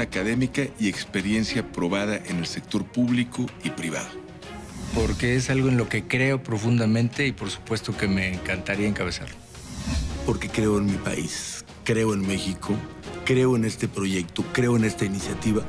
académica y experiencia probada en el sector público y privado. Porque es algo en lo que creo profundamente y por supuesto que me encantaría encabezarlo. Porque creo en mi país, creo en México, creo en este proyecto, creo en esta iniciativa.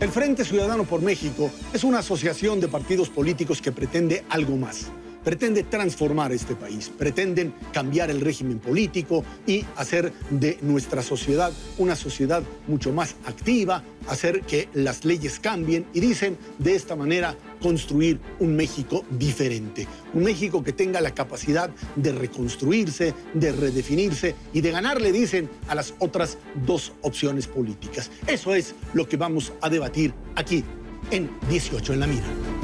El Frente Ciudadano por México es una asociación de partidos políticos que pretende algo más pretende transformar este país, pretenden cambiar el régimen político y hacer de nuestra sociedad una sociedad mucho más activa, hacer que las leyes cambien y dicen de esta manera construir un México diferente, un México que tenga la capacidad de reconstruirse, de redefinirse y de ganarle, dicen, a las otras dos opciones políticas. Eso es lo que vamos a debatir aquí en 18 en la mira.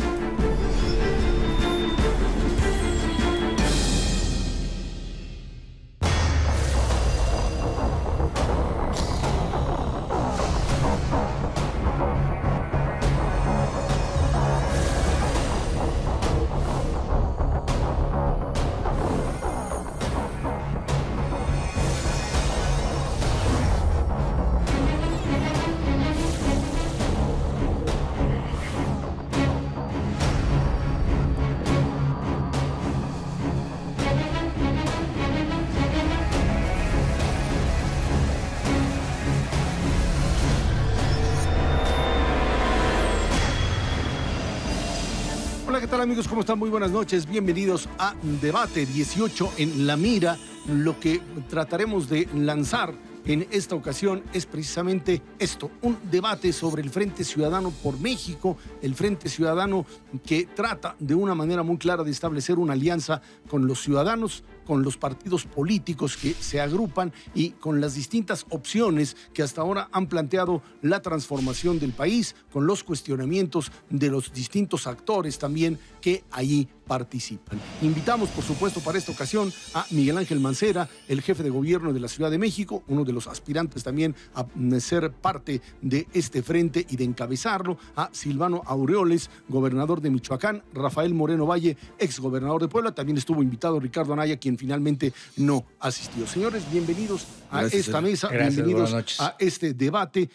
amigos? ¿Cómo están? Muy buenas noches. Bienvenidos a Debate 18 en La Mira. Lo que trataremos de lanzar en esta ocasión es precisamente esto, un debate sobre el Frente Ciudadano por México, el Frente Ciudadano que trata de una manera muy clara de establecer una alianza con los ciudadanos, con los partidos políticos que se agrupan y con las distintas opciones que hasta ahora han planteado la transformación del país, con los cuestionamientos de los distintos actores también que allí participan. Invitamos, por supuesto, para esta ocasión a Miguel Ángel Mancera, el jefe de gobierno de la Ciudad de México, uno de los aspirantes también mm, a ser parte de este frente y de encabezarlo, a Silvano Aureoles, gobernador de Michoacán, Rafael Moreno Valle, exgobernador de Puebla, también estuvo invitado Ricardo Anaya, quien finalmente no asistió. Señores, bienvenidos a esta mesa, bienvenidos a este debate.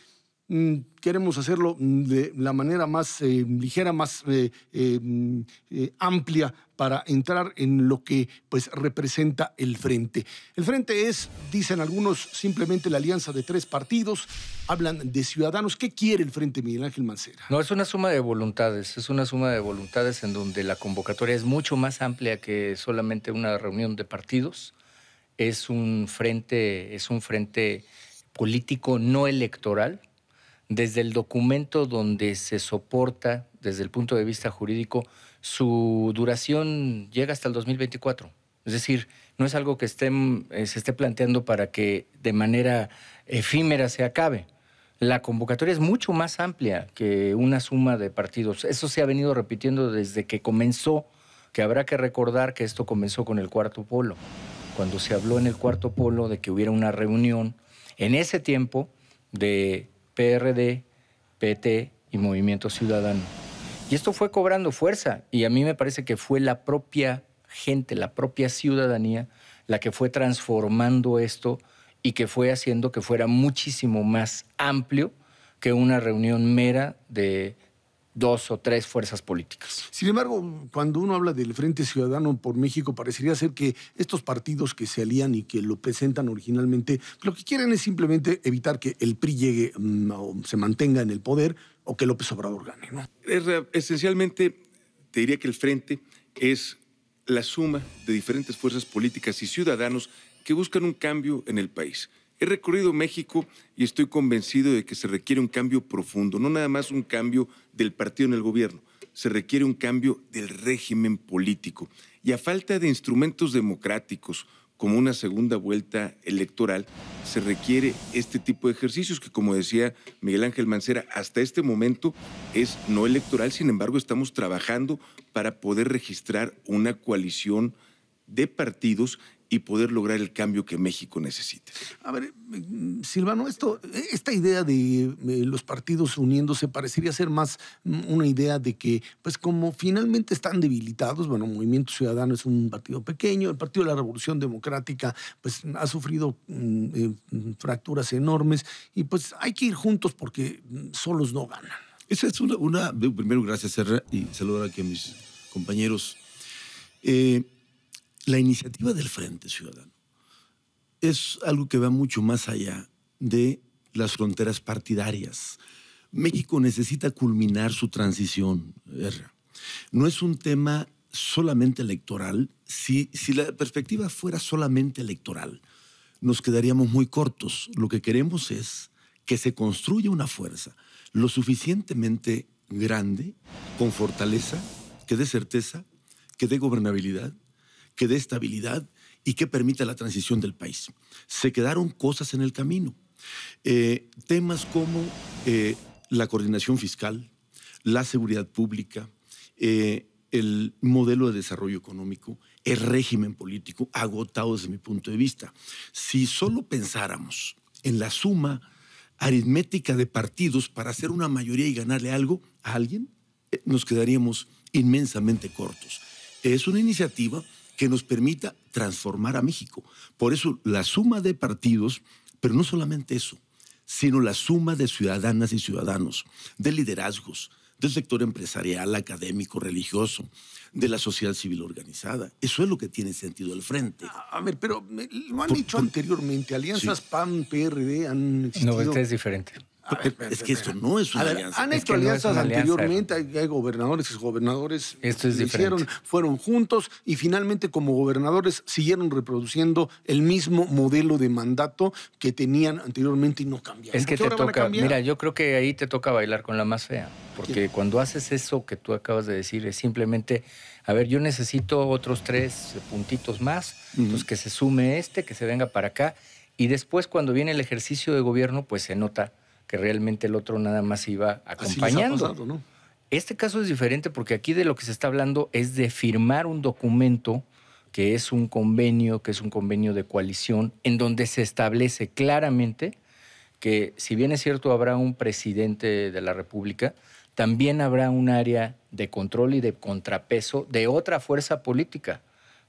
Mm, queremos hacerlo mm, de la manera más eh, ligera, más eh, eh, mm, amplia para entrar en lo que pues, representa el frente. El frente es, dicen algunos, simplemente la alianza de tres partidos, hablan de ciudadanos. ¿Qué quiere el frente Miguel Ángel Mancera? No, es una suma de voluntades, es una suma de voluntades en donde la convocatoria es mucho más amplia que solamente una reunión de partidos. Es un frente, es un frente político no electoral, desde el documento donde se soporta, desde el punto de vista jurídico, su duración llega hasta el 2024. Es decir, no es algo que eh, se esté planteando para que de manera efímera se acabe. La convocatoria es mucho más amplia que una suma de partidos. Eso se ha venido repitiendo desde que comenzó, que habrá que recordar que esto comenzó con el cuarto polo. Cuando se habló en el cuarto polo de que hubiera una reunión, en ese tiempo de PRD, PT y Movimiento Ciudadano. Y esto fue cobrando fuerza y a mí me parece que fue la propia gente, la propia ciudadanía, la que fue transformando esto y que fue haciendo que fuera muchísimo más amplio que una reunión mera de dos o tres fuerzas políticas. Sin embargo, cuando uno habla del Frente Ciudadano por México, parecería ser que estos partidos que se alían y que lo presentan originalmente, lo que quieren es simplemente evitar que el PRI llegue mm, o se mantenga en el poder o que López Obrador gane. ¿no? esencialmente, te diría que el Frente es la suma de diferentes fuerzas políticas y ciudadanos que buscan un cambio en el país. He recorrido México y estoy convencido de que se requiere un cambio profundo, no nada más un cambio del partido en el gobierno, se requiere un cambio del régimen político. Y a falta de instrumentos democráticos como una segunda vuelta electoral, se requiere este tipo de ejercicios que, como decía Miguel Ángel Mancera, hasta este momento es no electoral, sin embargo estamos trabajando para poder registrar una coalición de partidos y poder lograr el cambio que México necesita. A ver, mm, Silvano, esto, esta idea de los partidos uniéndose parecería ser más mm, una idea de que, pues como finalmente están debilitados, bueno, Movimiento Ciudadano es un partido pequeño, el Partido de la Revolución Democrática, pues ha sufrido mm, eh, fracturas enormes y pues hay que ir juntos porque solos no ganan. Esa es una, primero gracias Serra y saludar aquí a mis compañeros. Eh, la iniciativa del Frente Ciudadano es algo que va mucho más allá de las fronteras partidarias. México necesita culminar su transición. No es un tema solamente electoral. Si, la perspectiva fuera solamente electoral, nos quedaríamos muy cortos. Lo que queremos es que se construya una fuerza lo suficientemente grande, con fortaleza, que dé certeza, que dé gobernabilidad que dé estabilidad y que permita la transición del país. Se quedaron cosas en el camino. Eh, temas como eh, la coordinación fiscal, la seguridad pública, eh, el modelo de desarrollo económico, el régimen político, agotado desde mi punto de vista. Si solo pensáramos en la suma aritmética de partidos para hacer una mayoría y ganarle algo a alguien, nos quedaríamos inmensamente cortos. Es una iniciativa que nos permita transformar a México. Por eso la suma de partidos, pero no solamente eso, sino la suma de ciudadanas y ciudadanos, de liderazgos, del sector empresarial, académico, religioso, de la sociedad civil organizada. Eso es lo que tiene sentido el frente. A ver, pero lo han dicho anteriormente, alianzas PAN, PRD han existido. No, es diferente. Ah, es que esto no es una alianza. Han hecho alianzas anteriormente, hay, gobernadores, y gobernadores hicieron, fueron juntos y finalmente como gobernadores siguieron reproduciendo el mismo modelo de mandato que tenían anteriormente y no cambiaron. Es que te toca, mira, yo creo que ahí te toca bailar con la más fea, porque cuando haces eso que tú acabas de decir es simplemente, a ver, yo necesito otros tres puntitos más, pues que se sume este, que se venga para acá. Y después cuando viene el ejercicio de gobierno, pues se nota que realmente el otro nada más iba acompañando. Este caso es diferente porque aquí de lo que se está hablando es de firmar un documento que es un convenio, que es un convenio de coalición, en donde se establece claramente que si bien es cierto habrá un presidente de la República, también habrá un área de control y de contrapeso de otra fuerza política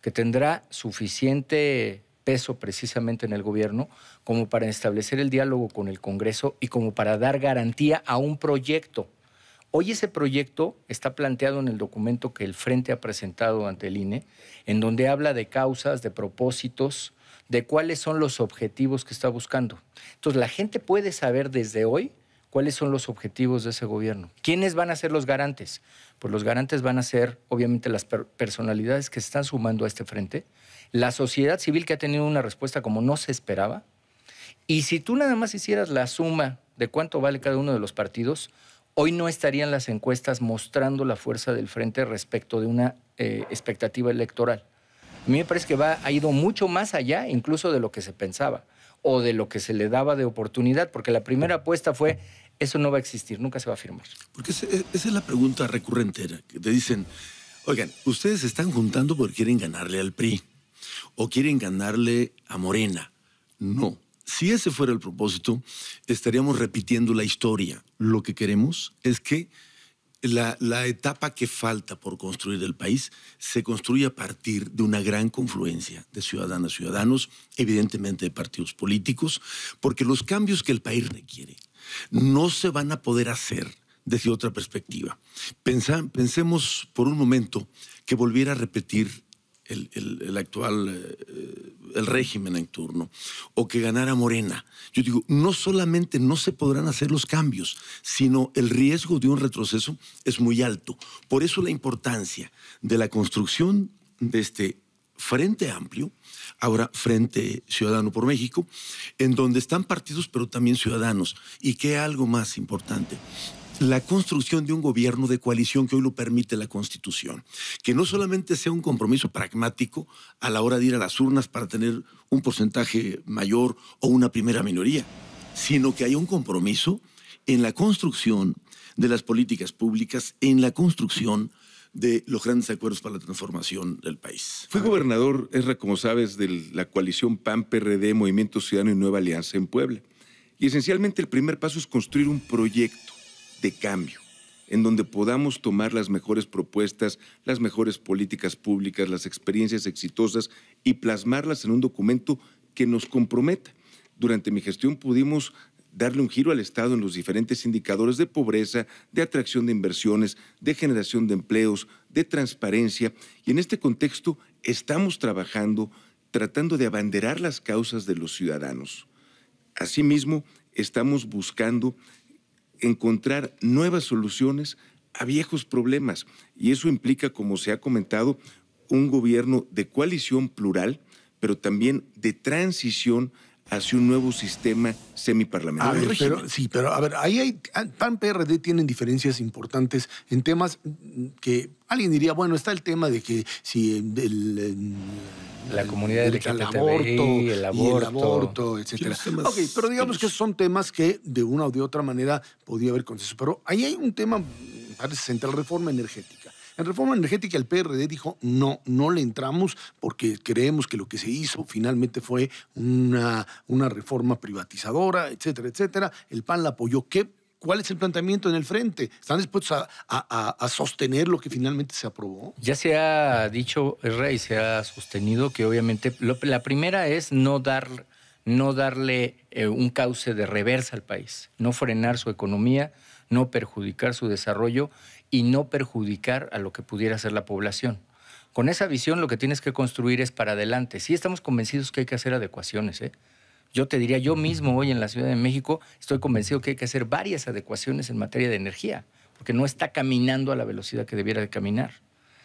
que tendrá suficiente peso precisamente en el gobierno como para establecer el diálogo con el Congreso y como para dar garantía a un proyecto. Hoy ese proyecto está planteado en el documento que el Frente ha presentado ante el INE, en donde habla de causas, de propósitos, de cuáles son los objetivos que está buscando. Entonces la gente puede saber desde hoy cuáles son los objetivos de ese gobierno. ¿Quiénes van a ser los garantes? Pues los garantes van a ser, obviamente, las personalidades que se están sumando a este frente, la sociedad civil que ha tenido una respuesta como no se esperaba. Y si tú nada más hicieras la suma de cuánto vale cada uno de los partidos, hoy no estarían las encuestas mostrando la fuerza del frente respecto de una eh, expectativa electoral. A mí me parece que va, ha ido mucho más allá incluso de lo que se pensaba o de lo que se le daba de oportunidad, porque la primera apuesta fue, eso no va a existir, nunca se va a firmar. Porque e, esa es la pregunta recurrente, que te dicen, oigan, ustedes se están juntando porque quieren ganarle al PRI o quieren ganarle a Morena. No. Si ese fuera el propósito, estaríamos repitiendo la historia. Lo que queremos es que la, etapa que falta por construir el país se construya a partir de una gran confluencia de ciudadanas, ciudadanos, evidentemente de partidos políticos, porque los cambios que el país requiere no se van a poder hacer desde otra perspectiva. pensemos por un momento que volviera a repetir el, actual, eh, eh, el régimen en turno, o que ganara Morena. Yo digo, no solamente no se podrán hacer los cambios, sino el riesgo de un retroceso es muy alto. Por eso la importancia de la construcción de este Frente Amplio, ahora Frente Ciudadano por México, en donde están partidos pero también ciudadanos. Y que algo más importante, la construcción de un gobierno de coalición que hoy lo permite la Constitución, que no solamente sea un compromiso pragmático a la hora de ir a las urnas para tener un porcentaje mayor o una primera minoría, sino que haya un compromiso en la construcción de las políticas públicas, en la construcción de los grandes acuerdos para la transformación del país. Fue gobernador, Esra, como sabes, de la coalición PAN-PRD, Movimiento Ciudadano y Nueva Alianza en Puebla. Y esencialmente el primer paso es construir un proyecto de cambio, en donde podamos tomar las mejores propuestas, las mejores políticas públicas, las experiencias exitosas y plasmarlas en un documento que nos comprometa. Durante mi gestión pudimos darle un giro al Estado en los diferentes indicadores de pobreza, de atracción de inversiones, de generación de empleos, de transparencia. Y en este contexto estamos trabajando, tratando de abanderar las causas de los ciudadanos. Asimismo, estamos buscando encontrar nuevas soluciones a viejos problemas. Y eso implica, como se ha comentado, un gobierno de coalición plural, pero también de transición hacia un nuevo sistema semiparlamentario. A sí, pero a ver, ahí hay, ah, PAN PRD tienen diferencias importantes en temas que alguien diría, bueno, está el tema de que si el, la comunidad el, aborto, el aborto, etcétera. Ok, pero digamos que son temas que de una u de otra manera podía haber consenso. Pero ahí hay un tema, parece central, reforma energética. En reforma energética el PRD dijo, no, no le entramos porque creemos que lo que se hizo finalmente fue una, una reforma privatizadora, etcétera, etcétera. El PAN la apoyó. ¿Qué ¿Cuál es el planteamiento en el frente? ¿Están dispuestos a, sostener lo que finalmente se aprobó? Ya se ha dicho, Rey, se ha sostenido que obviamente la primera es no, dar, no darle eh, un cauce de reversa al país, no frenar su economía, no perjudicar su desarrollo y no perjudicar a lo que pudiera ser la población. Con esa visión lo que tienes que construir es para adelante. ...si estamos convencidos que hay que hacer adecuaciones. ¿eh? Yo te diría, yo mismo hoy en la Ciudad de México estoy convencido que hay que hacer varias adecuaciones en materia de energía, porque no está caminando a la velocidad que debiera de caminar.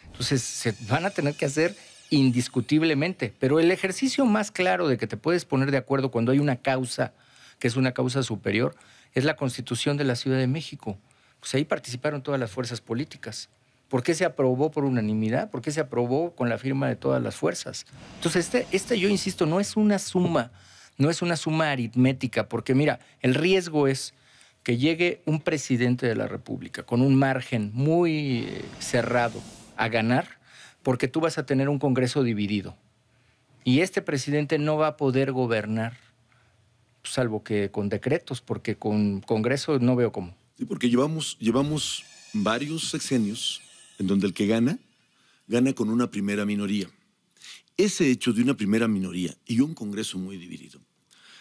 Entonces, se van a tener que hacer indiscutiblemente, pero el ejercicio más claro de que te puedes poner de acuerdo cuando hay una causa que es una causa superior, es la constitución de la Ciudad de México. Pues ahí participaron todas las fuerzas políticas. ¿Por qué se aprobó por unanimidad? ¿Por qué se aprobó con la firma de todas las fuerzas? Entonces, este, yo insisto, no es una suma, no es una suma aritmética, porque mira, el riesgo es que llegue un presidente de la República con un margen muy eh, cerrado a ganar, porque tú vas a tener un Congreso dividido. Y este presidente no va a poder gobernar, pues, salvo que con decretos, porque con Congreso no veo cómo. Sí, porque llevamos, varios sexenios en donde el que gana, gana con una primera minoría. Ese hecho de una primera minoría y un Congreso muy dividido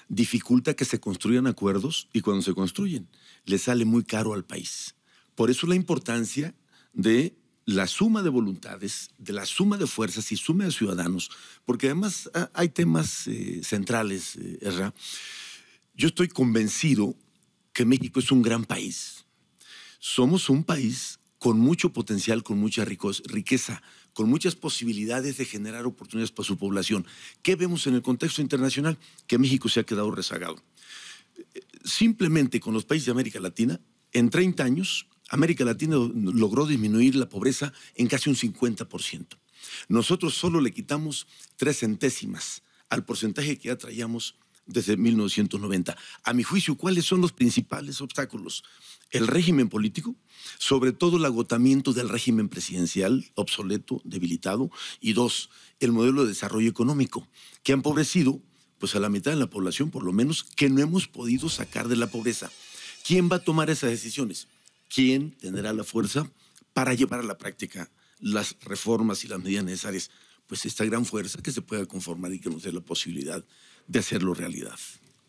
dificulta que se construyan acuerdos y cuando se construyen le sale muy caro al país. Por eso la importancia de la suma de voluntades, de la suma de fuerzas y suma de ciudadanos, porque además ah, hay temas eh, centrales, eh, Erra. Yo estoy convencido que México es un gran país. Somos un país con mucho potencial, con mucha riqueza, con muchas posibilidades de generar oportunidades para su población. ¿Qué vemos en el contexto internacional? Que México se ha quedado rezagado. Simplemente con los países de América Latina, en 30 años, América Latina logró disminuir la pobreza en casi un 50%. Nosotros solo le quitamos tres centésimas al porcentaje que ya traíamos desde 1990. A mi juicio, ¿cuáles son los principales obstáculos? El régimen político, sobre todo el agotamiento del régimen presidencial, obsoleto, debilitado, y dos, el modelo de desarrollo económico, que ha empobrecido pues a la mitad de la población, por lo menos, que no hemos podido sacar de la pobreza. ¿Quién va a tomar esas decisiones? ¿Quién tendrá la fuerza para llevar a la práctica las reformas y las medidas necesarias? pues esta gran fuerza que se pueda conformar y que nos dé la posibilidad de hacerlo realidad.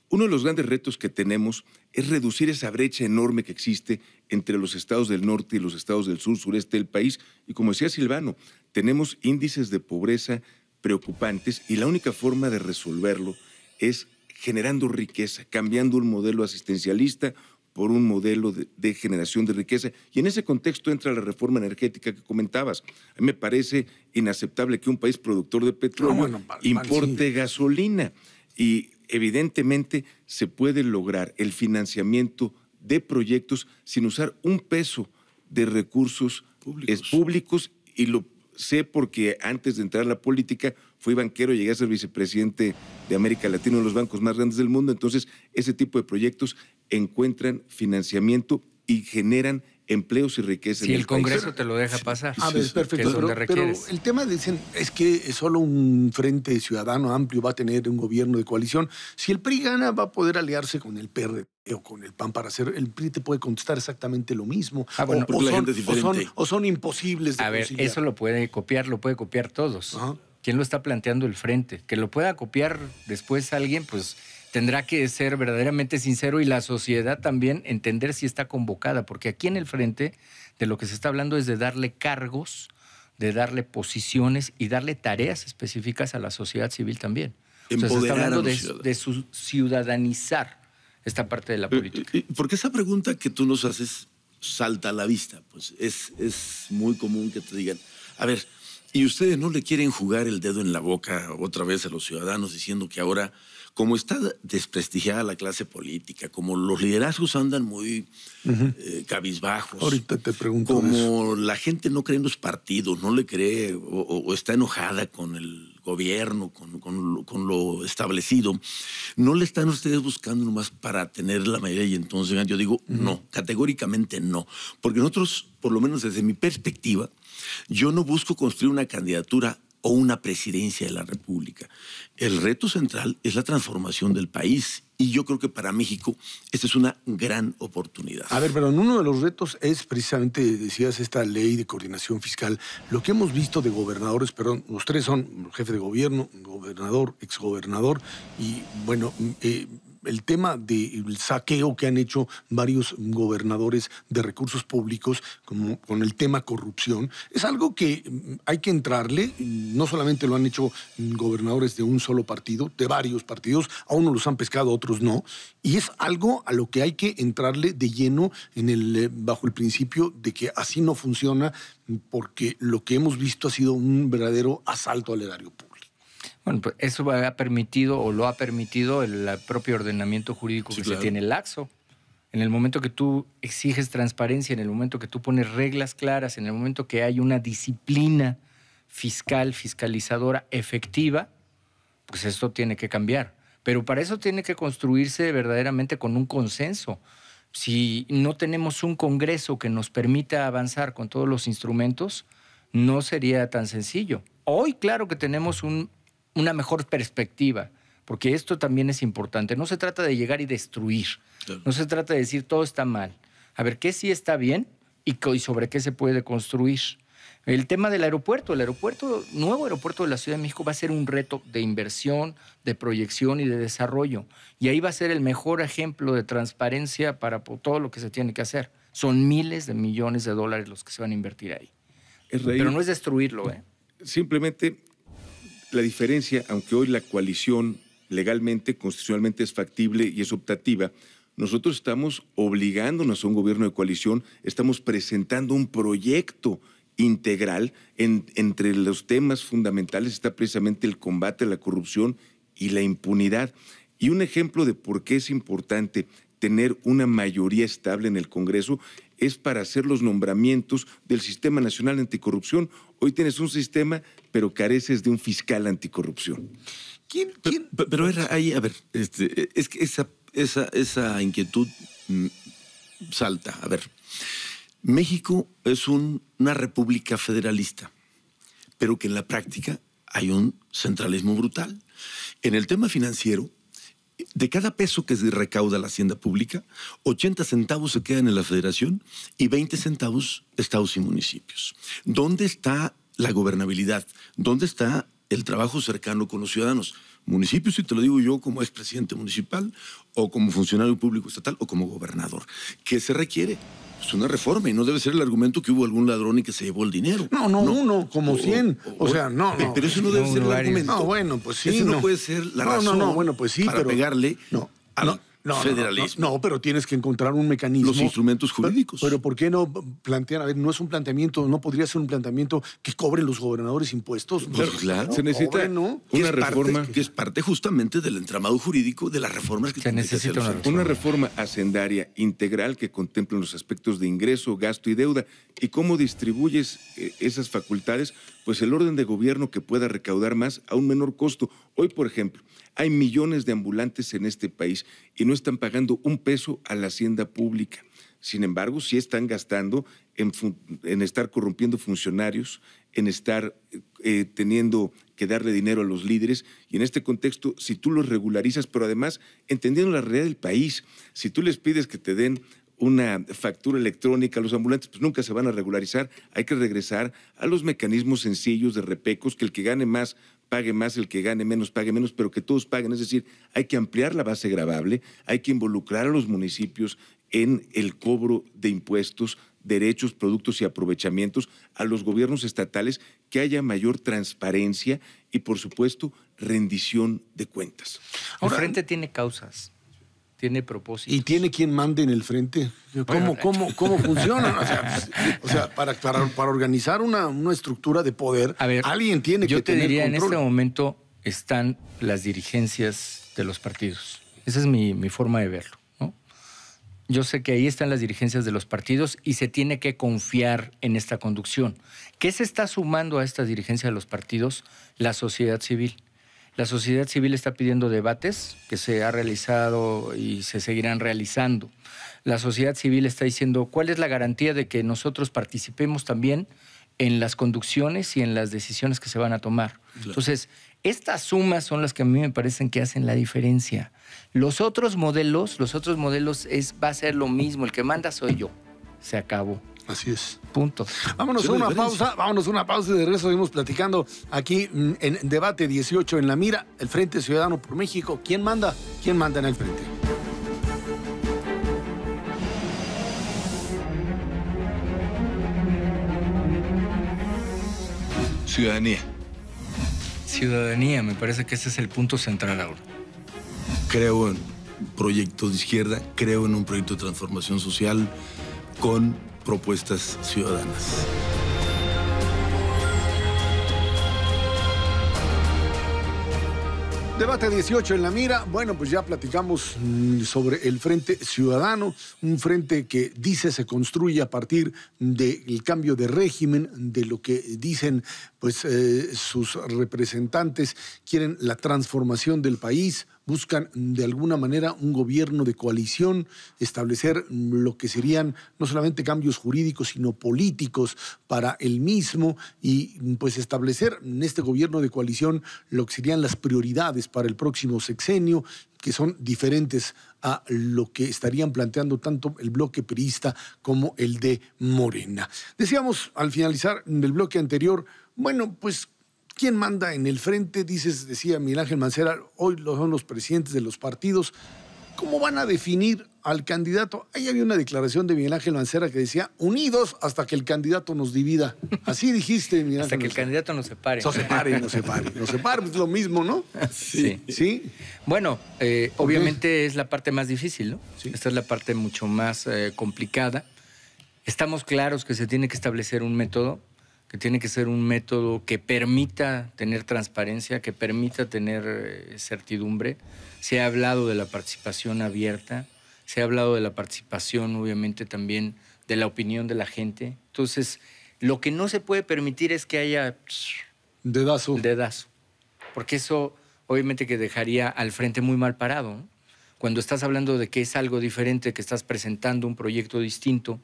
Uno de los grandes retos que tenemos es reducir esa brecha enorme que existe entre los estados del norte y los estados del sur, sureste del país. Y como decía Silvano, tenemos índices de pobreza preocupantes y la única forma de resolverlo es generando riqueza, cambiando un modelo asistencialista, por un modelo de, generación de riqueza. Y en ese contexto entra la reforma energética que comentabas. A mí me parece inaceptable que un país productor de petróleo importe gasolina. Y evidentemente se puede lograr el financiamiento de proyectos sin usar un peso de recursos públicos, públicos y lo sé porque antes de entrar a la política fui banquero, llegué a ser vicepresidente de América Latina, uno de los bancos más grandes del mundo, entonces ese tipo de proyectos encuentran financiamiento y generan empleos y riqueza. Si el Congreso te lo deja pasar. A ver, perfecto. Pero, el tema dicen es que solo un frente ciudadano amplio va a tener un gobierno de coalición. Si el PRI gana, va a poder aliarse con el PRD o con el PAN para hacer. El PRI te puede contestar exactamente lo mismo. Ah, o, son, o, o, son, imposibles de A ver, eso lo puede copiar, lo puede copiar todos. ¿Quién lo está planteando el frente? Que lo pueda copiar después alguien, pues tendrá que ser verdaderamente sincero y la sociedad también entender si está convocada, porque aquí en el frente de lo que se está hablando es de darle cargos, de darle posiciones y darle tareas específicas a la sociedad civil también. O se está hablando de, su ciudadanizar esta parte de la eh, eh, política. Eh, porque esa pregunta que tú nos haces salta a la vista. Pues es, es muy común que te digan, a ver, y ustedes no le quieren jugar el dedo en la boca otra vez a los ciudadanos diciendo que ahora, como está desprestigiada la clase política, como los liderazgos andan muy eh, cabizbajos. Como la gente no cree en los partidos, no le cree o, está enojada con el gobierno, con, lo, establecido, no le están ustedes buscando nomás para tener la mayoría y entonces yo digo no, categóricamente no, porque nosotros, por lo menos desde mi perspectiva, yo no busco construir una candidatura o una presidencia de la República. El reto central es la transformación del país y yo creo que para México esta es una gran oportunidad. A ver, pero uno de los retos es precisamente, decías, esta ley de coordinación fiscal. Lo que hemos visto de gobernadores, perdón, los tres son jefe de gobierno, gobernador, exgobernador, y bueno, eh, el tema del saqueo que han hecho varios gobernadores de recursos públicos con el tema corrupción es algo que mm, hay que entrarle. No solamente lo han hecho gobernadores de un solo partido, de varios partidos. A unos los han pescado, a otros no. Y es algo a lo que hay que entrarle de lleno en el, eh, bajo el principio de que así no funciona porque lo que hemos visto ha sido un verdadero asalto al erario público. Bueno, pues eso ha permitido o lo ha permitido el, propio ordenamiento jurídico que se tiene laxo. En el momento que tú exiges transparencia, en el momento que tú pones reglas claras, en el momento que hay una disciplina fiscal, fiscalizadora efectiva, pues esto tiene que cambiar. Pero para eso tiene que construirse verdaderamente con un consenso. Si no tenemos un Congreso que nos permita avanzar con todos los instrumentos, no sería tan sencillo. Hoy, claro que tenemos un una mejor perspectiva, porque esto también es importante. No se trata de llegar y destruir, no se trata de decir todo está mal. A ver, ¿qué sí está bien y, sobre qué se puede construir? El tema del aeropuerto, el aeropuerto, nuevo aeropuerto de la Ciudad de México va a ser un reto de inversión, de proyección y de desarrollo. Y ahí va a ser el mejor ejemplo de transparencia para todo lo que se tiene que hacer. Son miles de millones de dólares los que se van a invertir ahí. Pero no es destruirlo. ¿eh? Simplemente la diferencia, aunque hoy la coalición legalmente, constitucionalmente es factible y es optativa, nosotros estamos obligándonos a un gobierno de coalición, estamos presentando un proyecto integral. entre los temas fundamentales está precisamente el combate a la corrupción y la impunidad. Y un ejemplo de por qué es importante tener una mayoría estable en el Congreso es para hacer los nombramientos del Sistema Nacional Anticorrupción. Hoy tienes un sistema, pero careces de un fiscal anticorrupción. ¿Quién? Pero, era ahí, a ver, este, es que esa, esa, esa inquietud mm, salta. A ver, México es una república federalista, pero que en la práctica hay un centralismo brutal. En el tema financiero, de cada peso que se recauda la hacienda pública, 80 centavos se quedan en la federación y 20 centavos estados y municipios. ¿Dónde está la gobernabilidad? ¿Dónde está el trabajo cercano con los ciudadanos? municipios, y te lo digo yo como expresidente municipal o como funcionario público estatal o como gobernador. ¿Qué se requiere? es pues una reforma y no debe ser el argumento que hubo algún ladrón y que se llevó el dinero. No, no, no. uno, como cien. O, sea, no, no. Pero eso no debe ser el argumento. No, bueno, pues sí. Eso no, no puede ser la razón bueno, pues sí, para pero... pegarle a... No no, No, pero tienes que encontrar un mecanismo. Los instrumentos jurídicos. Pero, ¿por qué no plantear? A ver, no es un planteamiento, no podría ser un planteamiento que cobre los gobernadores impuestos. Pues, pues, claro, se necesita una reforma. que es parte justamente del entramado jurídico de las reformas que se necesita. Una reforma. una reforma hacendaria integral que contemple los aspectos de ingreso, gasto y deuda y cómo distribuyes eh, esas facultades pues el orden de gobierno que pueda recaudar más a un menor costo. Hoy, por ejemplo, hay millones de ambulantes en este país y no están pagando un peso a la hacienda pública. Sin embargo, sí están gastando en, estar corrompiendo funcionarios, en estar eh, eh, teniendo que darle dinero a los líderes. Y en este contexto, si tú los regularizas, pero además entendiendo la realidad del país, si tú les pides que te den una factura electrónica, los ambulantes pues nunca se van a regularizar, hay que regresar a los mecanismos sencillos de repecos, que el que gane más pague más, el que gane menos pague menos, pero que todos paguen, es decir, hay que ampliar la base gravable, hay que involucrar a los municipios en el cobro de impuestos, derechos, productos y aprovechamientos, a los gobiernos estatales, que haya mayor transparencia y, por supuesto, rendición de cuentas. Ahora, frente tiene causas tiene propósito. ¿Y tiene quien mande en el frente? ¿Cómo, cómo, cómo funciona? O sea, para, organizar una, una, estructura de poder, alguien tiene que tener Yo te diría, en este momento están las dirigencias de los partidos. Esa es mi, forma de verlo. ¿no? Yo sé que ahí están las dirigencias de los partidos y se tiene que confiar en esta conducción. ¿Qué se está sumando a esta dirigencia de los partidos? La sociedad civil la sociedad civil está pidiendo debates que se ha realizado y se seguirán realizando. La sociedad civil está diciendo cuál es la garantía de que nosotros participemos también en las conducciones y en las decisiones que se van a tomar. Entonces, estas sumas son las que a mí me parecen que hacen la diferencia. Los otros modelos, los otros modelos es va a ser lo mismo, el que manda soy yo. Se acabó. Así es. Punto. Vámonos a una pausa, vámonos a una pausa y de regreso seguimos platicando aquí mm, en Debate 18 en La Mira, el Frente Ciudadano por México. ¿Quién manda? ¿Quién manda en el Frente? Ciudadanía. Ciudadanía, me parece que ese es el punto central ahora. Creo en proyectos de izquierda, creo en un proyecto de transformación social con propuestas ciudadanas. Debate 18 en la mira. Bueno, pues ya platicamos mm, sobre el Frente Ciudadano, un frente que dice se construye a partir del cambio de régimen, de lo que dicen pues eh, sus representantes quieren la transformación del país, buscan de alguna manera un gobierno de coalición, establecer lo que serían no solamente cambios jurídicos, sino políticos para el mismo y pues establecer en este gobierno de coalición lo que serían las prioridades para el próximo sexenio, que son diferentes a lo que estarían planteando tanto el bloque perista como el de Morena. Decíamos al finalizar del bloque anterior, bueno, pues, ¿quién manda en el frente? Dices, decía Miguel Ángel Mancera, hoy son los presidentes de los partidos. ¿Cómo van a definir al candidato? Ahí había una declaración de Miguel Ángel Mancera que decía, unidos hasta que el candidato nos divida. Así dijiste, Miguel Ángel. Hasta que el candidato nos separe. Nos separe, nos separe, nos separe, es pues, lo mismo, ¿no? Sí. ¿Sí? Bueno, eh, obviamente es la parte más difícil, ¿no? Esta es la parte mucho más eh, complicada. Estamos claros que se tiene que establecer un método, que tiene que ser un método que permita tener transparencia, que permita tener eh, certidumbre. Se ha hablado de la participación abierta, se ha hablado de la participación, obviamente, también de la opinión de la gente. Entonces, lo que no se puede permitir es que haya... Dedazo. Dedazo. Porque eso, obviamente, que dejaría al frente muy mal parado. Cuando estás hablando de que es algo diferente, que estás presentando un proyecto distinto,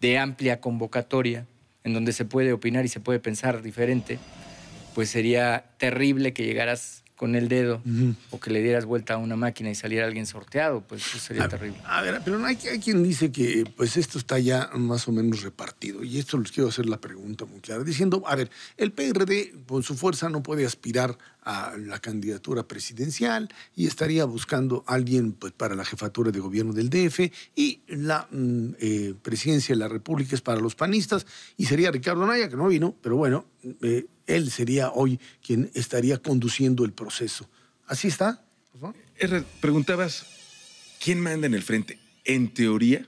de amplia convocatoria, en donde se puede opinar y se puede pensar diferente, pues sería terrible que llegaras con el dedo o que le dieras vuelta a una máquina y saliera alguien sorteado, pues eso sería terrible. a ver, pero hay, hay, quien dice que pues esto está ya más o menos repartido y esto les quiero hacer la pregunta muy clara, diciendo, a ver, el PRD con su fuerza no puede aspirar a la candidatura presidencial y estaría buscando alguien pues, para la jefatura de gobierno del DF y la mm, eh, presidencia de la República es para los panistas y sería Ricardo Naya que no vino, pero bueno, mm, eh, él sería hoy quien estaría conduciendo el proceso. Así está. preguntabas, ¿quién manda en el frente? En teoría,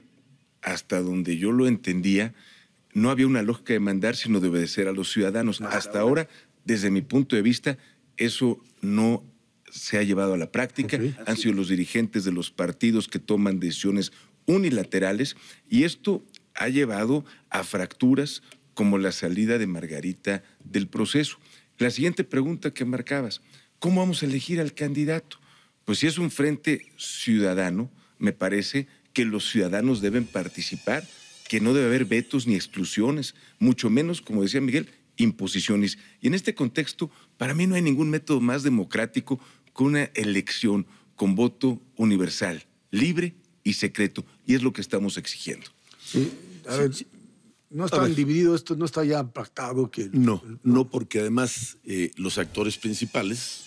hasta donde yo lo entendía, no había una lógica de mandar, sino de obedecer a los ciudadanos. hasta ahora, desde mi punto de vista, eso no se ha llevado a la práctica. Han sido los dirigentes de los partidos que toman decisiones unilaterales y esto ha llevado a fracturas como la salida de Margarita del proceso. La siguiente pregunta que marcabas, ¿cómo vamos a elegir al candidato? Pues si es un frente ciudadano, me parece que los ciudadanos deben participar, que no debe haber vetos ni exclusiones, mucho menos, como decía Miguel, imposiciones. Y en este contexto, para mí no hay ningún método más democrático que una elección con voto universal, libre y secreto. Y es lo que estamos exigiendo. a ver, no está dividido esto, no está ya pactado que... No, no, porque además eh, los actores principales,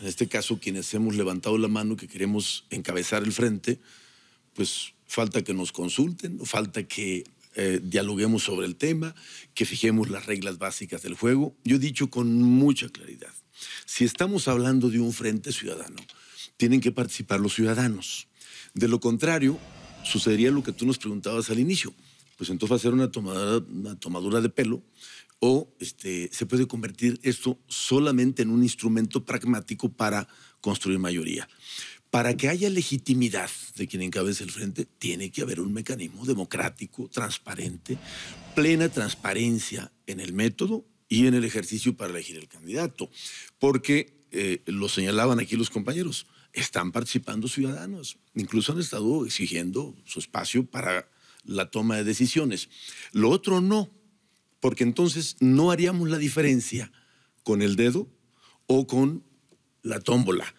en este caso quienes hemos levantado la mano que queremos encabezar el frente, pues falta que nos consulten, falta que eh, dialoguemos sobre el tema, que fijemos las reglas básicas del juego. Yo he dicho con mucha claridad, si estamos hablando de un frente ciudadano, tienen que participar los ciudadanos. De lo contrario, sucedería lo que tú nos preguntabas al inicio. Pues entonces va a ser una tomadura, de pelo o este, se puede convertir esto solamente en un instrumento pragmático para construir mayoría para que haya legitimidad de quien encabece el frente, tiene que haber un mecanismo democrático, transparente, plena transparencia en el método y en el ejercicio para elegir el candidato. Porque, eh, lo señalaban aquí los compañeros, están participando ciudadanos, incluso han estado exigiendo su espacio para la toma de decisiones. Lo otro no, porque entonces no haríamos la diferencia con el dedo o con la tómbola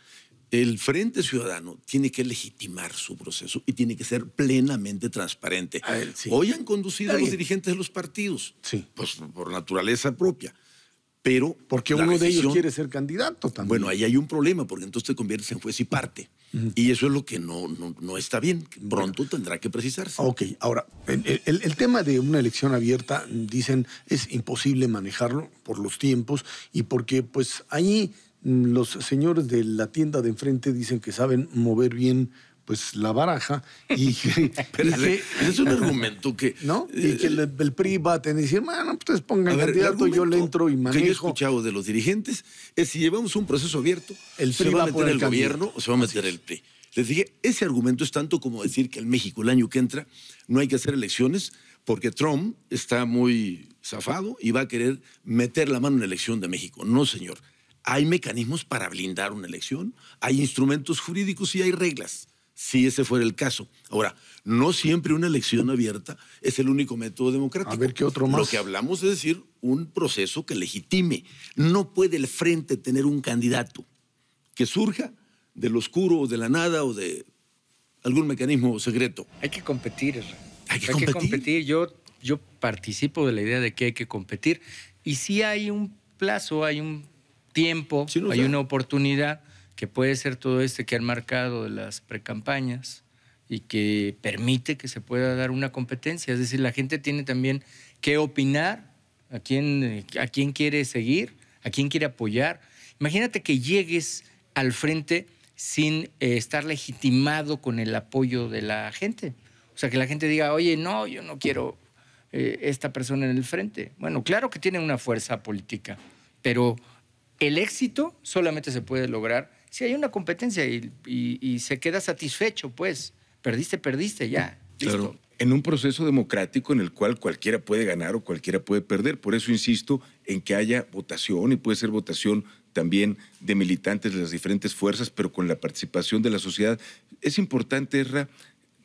el Frente Ciudadano tiene que legitimar su proceso y tiene que ser plenamente transparente. Hoy han conducido a los dirigentes de los partidos, sí. pues por naturaleza propia. Pero porque uno de ellos quiere ser candidato también. Bueno, ahí hay un problema, porque entonces te conviertes en juez y parte. Y eso es lo que no, no, está bien. Pronto tendrá que precisarse. Ok, ahora, el, tema de una elección abierta, dicen, es imposible manejarlo por los tiempos y porque pues ahí los señores de la tienda de enfrente dicen que saben mover bien pues la baraja y Pero es un argumento que y que el, PRI va a tener decir bueno pues pongan el candidato yo le entro y manejo que he escuchado de los dirigentes es si llevamos un proceso abierto el se va, a meter el, gobierno o se va a meter el PRI les dije ese argumento es tanto como decir que en México el año que entra no hay que hacer elecciones porque Trump está muy zafado y va a querer meter la mano en la elección de México no señor hay mecanismos para blindar una elección, hay instrumentos jurídicos y hay reglas, si ese fuera el caso. Ahora, no siempre una elección abierta es el único método democrático. A ver qué otro más. Lo que hablamos es decir, un proceso que legitime. No puede el frente tener un candidato que surja del oscuro o de la nada o de algún mecanismo secreto. Hay que competir. Hay que, hay competir? que competir. Yo, participo de la idea de que hay que competir. Y si hay un plazo, hay un tiempo, hay una oportunidad que puede ser todo este que han marcado de las precampañas y que permite que se pueda dar una competencia. Es decir, la gente tiene también que opinar a quién, a quién quiere seguir, a quién quiere apoyar. Imagínate que llegues al frente sin eh, estar legitimado con el apoyo de la gente. O sea, que la gente diga, oye, no, yo no quiero eh, esta persona en el frente. Bueno, claro que tiene una fuerza política, pero el éxito solamente se puede lograr si hay una competencia y, se queda satisfecho, pues. Perdiste, perdiste, ya. Claro. En un proceso democrático en el cual cualquiera puede ganar o cualquiera puede perder. Por eso insisto en que haya votación y puede ser votación también de militantes de las diferentes fuerzas, pero con la participación de la sociedad. Es importante, Erra,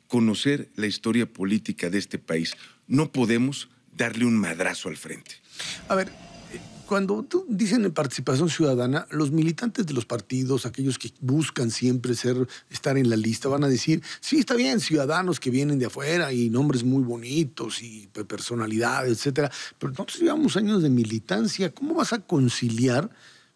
conocer la historia política de este país. No podemos darle un madrazo al frente. A ver, cuando dicen participación ciudadana, los militantes de los partidos, aquellos que buscan siempre ser, estar en la lista, van a decir, sí, está bien, ciudadanos que vienen de afuera y nombres muy bonitos y personalidades, etcétera, pero nosotros llevamos años de militancia, ¿cómo vas a conciliar?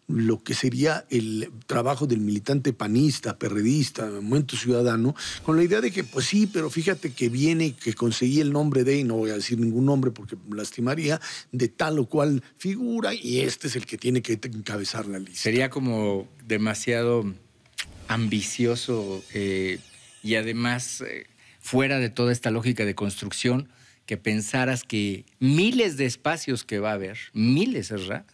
lo que sería el trabajo del militante panista, perredista, movimiento ciudadano, con la idea de que, pues sí, pero fíjate que viene, que conseguí el nombre de, y no voy a decir ningún nombre porque lastimaría, de tal o cual figura, y este es el que tiene que encabezar la lista. Sería como demasiado ambicioso eh, y además eh, fuera de toda esta lógica de construcción que pensaras que miles de espacios que va a haber, miles, ¿verdad?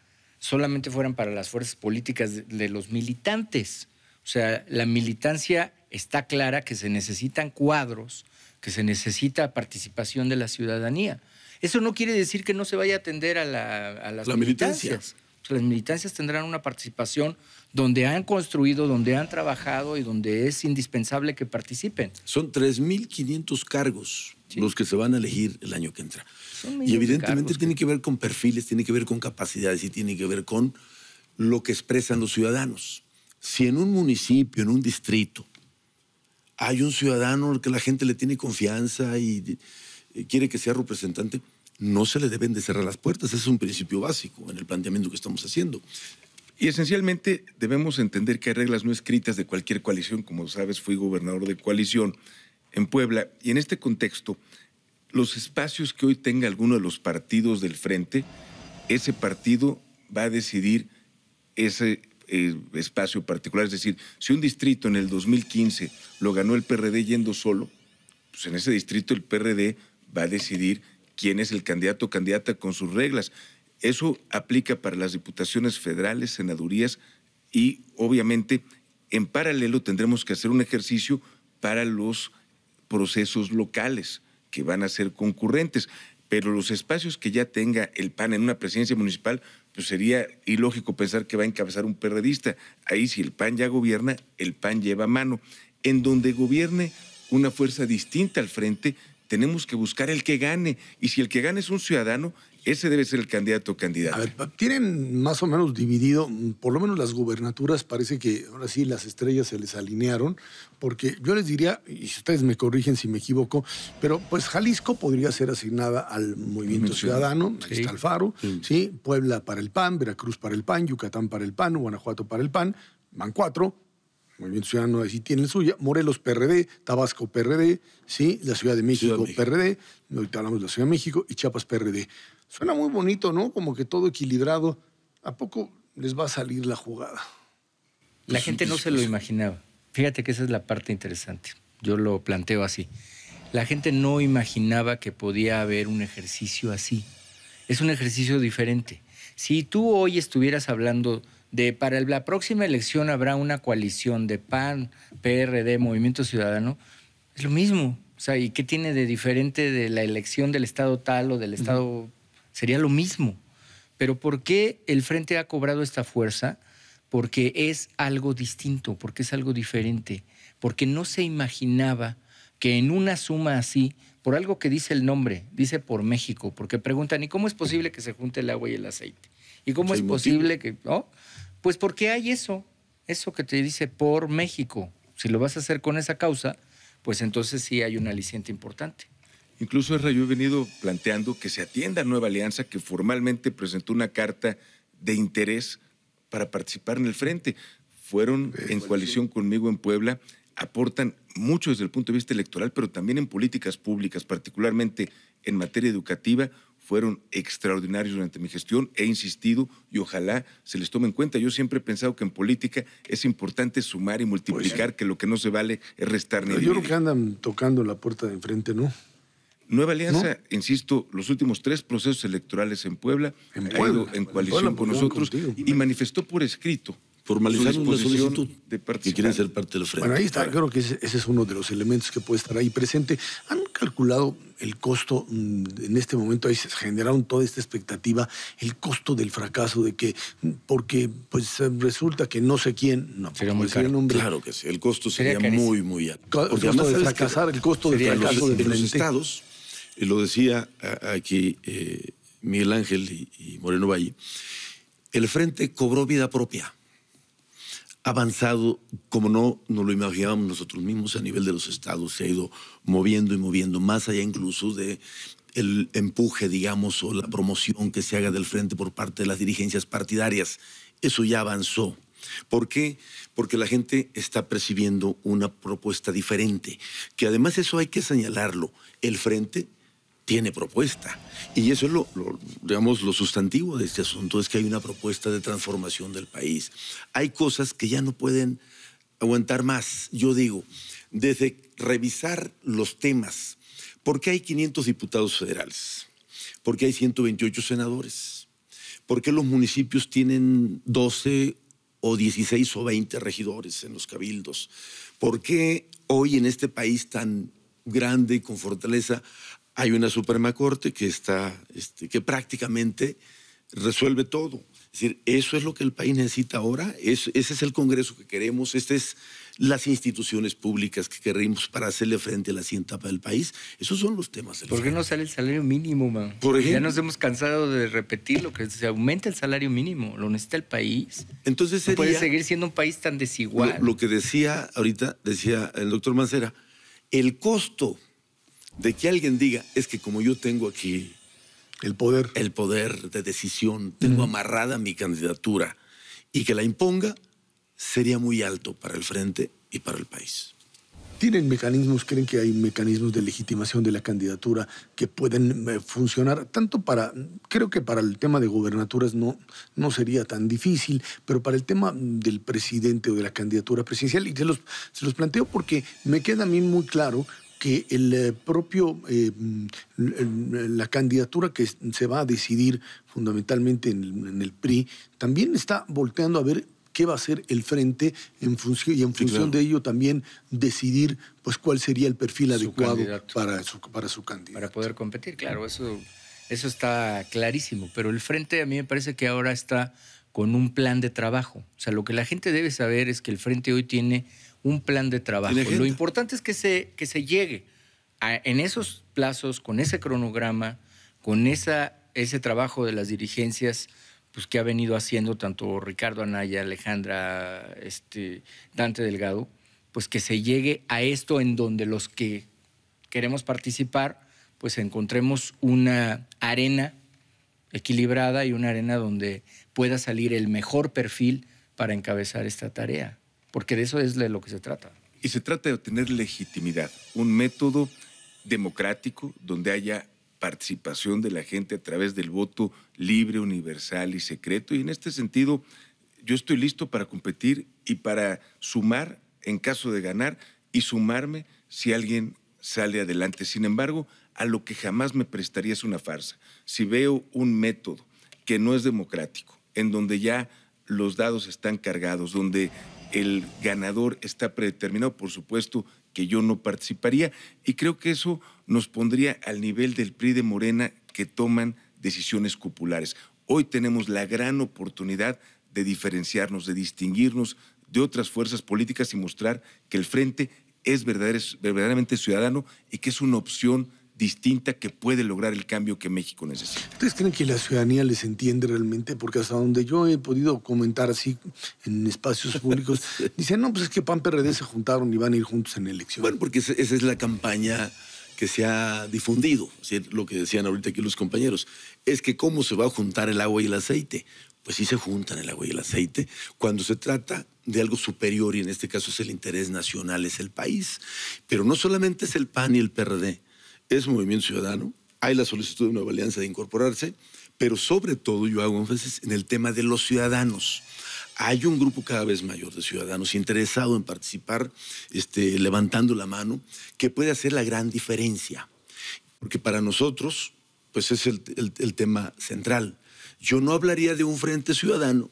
solamente fueran para las fuerzas políticas de, los militantes. O sea, la militancia está clara que se necesitan cuadros, que se necesita participación de la ciudadanía. Eso no quiere decir que no se vaya a atender a, las militancias. las militancias tendrán una participación donde han construido, donde han trabajado y donde es indispensable que participen. Son 3.500 cargos los que se van a elegir el año que entra. Y evidentemente tiene que ver con perfiles, tiene que ver con capacidades y tiene que ver con lo que expresan los ciudadanos. Si en un municipio, en un distrito, hay un ciudadano al que la gente le tiene confianza y quiere que sea representante, no se le deben de cerrar las puertas. Ese es un principio básico en el planteamiento que estamos haciendo. Y esencialmente debemos entender que hay reglas no escritas de cualquier coalición. Como sabes, fui gobernador de coalición en Puebla. Y en este contexto, los espacios que hoy tenga alguno de los partidos del frente, ese partido va a decidir ese eh, espacio particular. Es decir, si un distrito en el 2015 lo ganó el PRD yendo solo, pues en ese distrito el PRD va a decidir quién es el candidato o candidata con sus reglas. Eso aplica para las diputaciones federales, senadurías y obviamente en paralelo tendremos que hacer un ejercicio para los procesos locales que van a ser concurrentes, pero los espacios que ya tenga el PAN en una presidencia municipal, pues sería ilógico pensar que va a encabezar un perredista. Ahí si el PAN ya gobierna, el PAN lleva mano. En donde gobierne una fuerza distinta al frente, tenemos que buscar el que gane. Y si el que gane es un ciudadano, ese debe ser el candidato o candidata. tienen más o menos dividido, por lo menos las gubernaturas, parece que ahora sí las estrellas se les alinearon, porque yo les diría, y si ustedes me corrigen si me equivoco, pero pues Jalisco podría ser asignada al Movimiento Ciudadano, ahí está el sí. Puebla para el PAN, Veracruz para el PAN, Yucatán para el PAN, Guanajuato para el PAN, van cuatro, Movimiento Ciudadano sí tiene el suya, Morelos PRD, Tabasco PRD, ¿sí? la Ciudad de México, Ciudad de PRD, ahorita hablamos de la Ciudad de México, y Chiapas PRD. Suena muy bonito, ¿no? Como que todo equilibrado. ¿A poco les va a salir la jugada? La pues gente no se lo imaginaba. Fíjate que esa es la parte interesante. Yo lo planteo así. La gente no imaginaba que podía haber un ejercicio así. Es un ejercicio diferente. Si tú hoy estuvieras hablando de para la próxima elección habrá una coalición de PAN, PRD, Movimiento Ciudadano, es lo mismo. O sea, ¿y qué tiene de diferente de la elección del estado tal o del estado sería lo mismo. Pero ¿por qué el frente ha cobrado esta fuerza? Porque es algo distinto, porque es algo diferente, porque no se imaginaba que en una suma así, por algo que dice el nombre, dice por México, porque preguntan, ¿y cómo es posible que se junte el agua y el aceite? ¿Y cómo pues es posible que... ¿no? Pues porque hay eso, eso que te dice por México. Si lo vas a hacer con esa causa, pues entonces sí hay un aliciente importante. Incluso es yo he venido planteando que se atienda Nueva Alianza, que formalmente presentó una carta de interés para participar en el frente. Fueron en coalición conmigo en Puebla, aportan mucho desde el punto de vista electoral, pero también en políticas públicas, particularmente en materia educativa, fueron extraordinarios durante mi gestión. He insistido y ojalá se les tome en cuenta. Yo siempre he pensado que en política es importante sumar y pues multiplicar, que lo que no se vale es restar. Ni yo creo que andan tocando la puerta de enfrente, ¿no? Nueva Alianza, insisto, los últimos tres procesos electorales en Puebla, en en coalición con nosotros y manifestó por escrito formalizar una solicitud de Y quieren ser parte Bueno, ahí está, creo que ese, es uno de los elementos que puede estar ahí presente. ¿Han calculado el costo? Mm, en este momento ahí se generaron toda esta expectativa, el costo del fracaso de que, mm, porque pues eh, resulta que no sé quién, no, pues, sería muy caro. Nombre, claro que sí, el costo sería, muy, muy alto. el costo de fracasar, el costo de fracaso de los estados eh, lo decía aquí eh, Miguel Ángel y, Moreno Valle, el frente cobró vida propia, avanzado como no nos lo imaginábamos nosotros mismos a nivel de los estados, se ha ido moviendo y moviendo, más allá incluso del empuje, digamos, o la promoción que se haga del frente por parte de las dirigencias partidarias. Eso ya avanzó. ¿Por qué? Porque la gente está percibiendo una propuesta diferente, que además eso hay que señalarlo. El frente tiene propuesta. Y eso es lo, lo sustantivo de este asunto, es que hay una propuesta de transformación del país. Hay cosas que ya no pueden aguantar más, yo digo, desde revisar los temas. porque hay 500 diputados federales? porque hay 128 senadores? porque los municipios tienen 12 o 16 o 20 regidores en los cabildos? ¿Por qué hoy en este país tan grande y con fortaleza hay una Suprema Corte que, está, este, que prácticamente resuelve todo. Es decir, eso es lo que el país necesita ahora, ese es el Congreso que queremos, estas es las instituciones públicas que queremos para hacerle frente a la siguiente etapa del país. Esos son los temas. ¿Por qué no sale el salario mínimo, man? ya nos hemos cansado de repetir lo que se aumenta el salario mínimo, lo necesita el país. Entonces puede seguir siendo un país tan desigual. Lo, que decía ahorita, decía el doctor Mancera, el costo de que alguien diga, es que como yo tengo aquí... El poder. El poder de decisión, tengo amarrada mi candidatura y que la imponga, sería muy alto para el frente y para el país. ¿Tienen mecanismos, creen que hay mecanismos de legitimación de la candidatura que pueden eh, funcionar tanto para, creo que para el tema de gobernaturas no, no sería tan difícil, pero para el tema del presidente o de la candidatura presidencial, y se los planteo porque me queda a mí muy claro que el eh, propio, eh, mm, la candidatura que se va a decidir fundamentalmente en, el PRI, también está volteando a ver qué va a ser el frente en función y en función de ello también decidir pues cuál sería el perfil adecuado para su para su candidato para poder competir claro eso eso está clarísimo pero el frente a mí me parece que ahora está con un plan de trabajo o sea lo que la gente debe saber es que el frente hoy tiene un plan de trabajo. Lo importante es que se, que se llegue en esos plazos, con ese cronograma, con esa, ese trabajo de las dirigencias pues, que ha venido haciendo tanto Ricardo Anaya, Alejandra, este, Dante Delgado, pues que se llegue a esto en donde los que queremos participar, pues encontremos una arena equilibrada y una arena donde pueda salir el mejor perfil para encabezar esta tarea porque de eso es de lo que se trata. Y se trata de obtener legitimidad, un método democrático donde haya participación de la gente a través del voto libre, universal y secreto. Y en este sentido, yo estoy listo para competir y para sumar en caso de ganar y sumarme si alguien sale adelante. Sin embargo, a lo que jamás me prestaría es una farsa. Si veo un método que no es democrático, en donde ya los dados están cargados, donde el ganador está predeterminado. Por supuesto que yo no participaría y creo que eso nos pondría al nivel del PRI de Morena que toman decisiones populares. Hoy tenemos la gran oportunidad de diferenciarnos, de distinguirnos de otras fuerzas políticas y mostrar que el frente es verdaderamente ciudadano y que es una opción distinta que puede lograr el cambio que México necesita. ¿Ustedes creen que la ciudadanía les entiende realmente? Porque hasta donde yo he podido comentar así en espacios públicos, dicen, no, pues es que PAN PRD se juntaron y van a ir juntos en elección. Bueno, porque esa es la campaña que se ha difundido, lo que decían ahorita aquí los compañeros, es que cómo se va a juntar el agua y el aceite. Pues sí se juntan el agua y el aceite cuando se trata de algo superior y en este caso es el interés nacional, es el país. Pero no solamente es el PAN y el PRD, es Movimiento Ciudadano, hay la solicitud de una alianza de incorporarse, pero sobre todo yo hago énfasis en el tema de los ciudadanos. Hay un grupo cada vez mayor de ciudadanos interesados en participar, este, levantando la mano, que puede hacer la gran diferencia. Porque para nosotros, pues es el, el tema central. Yo no hablaría de un frente ciudadano,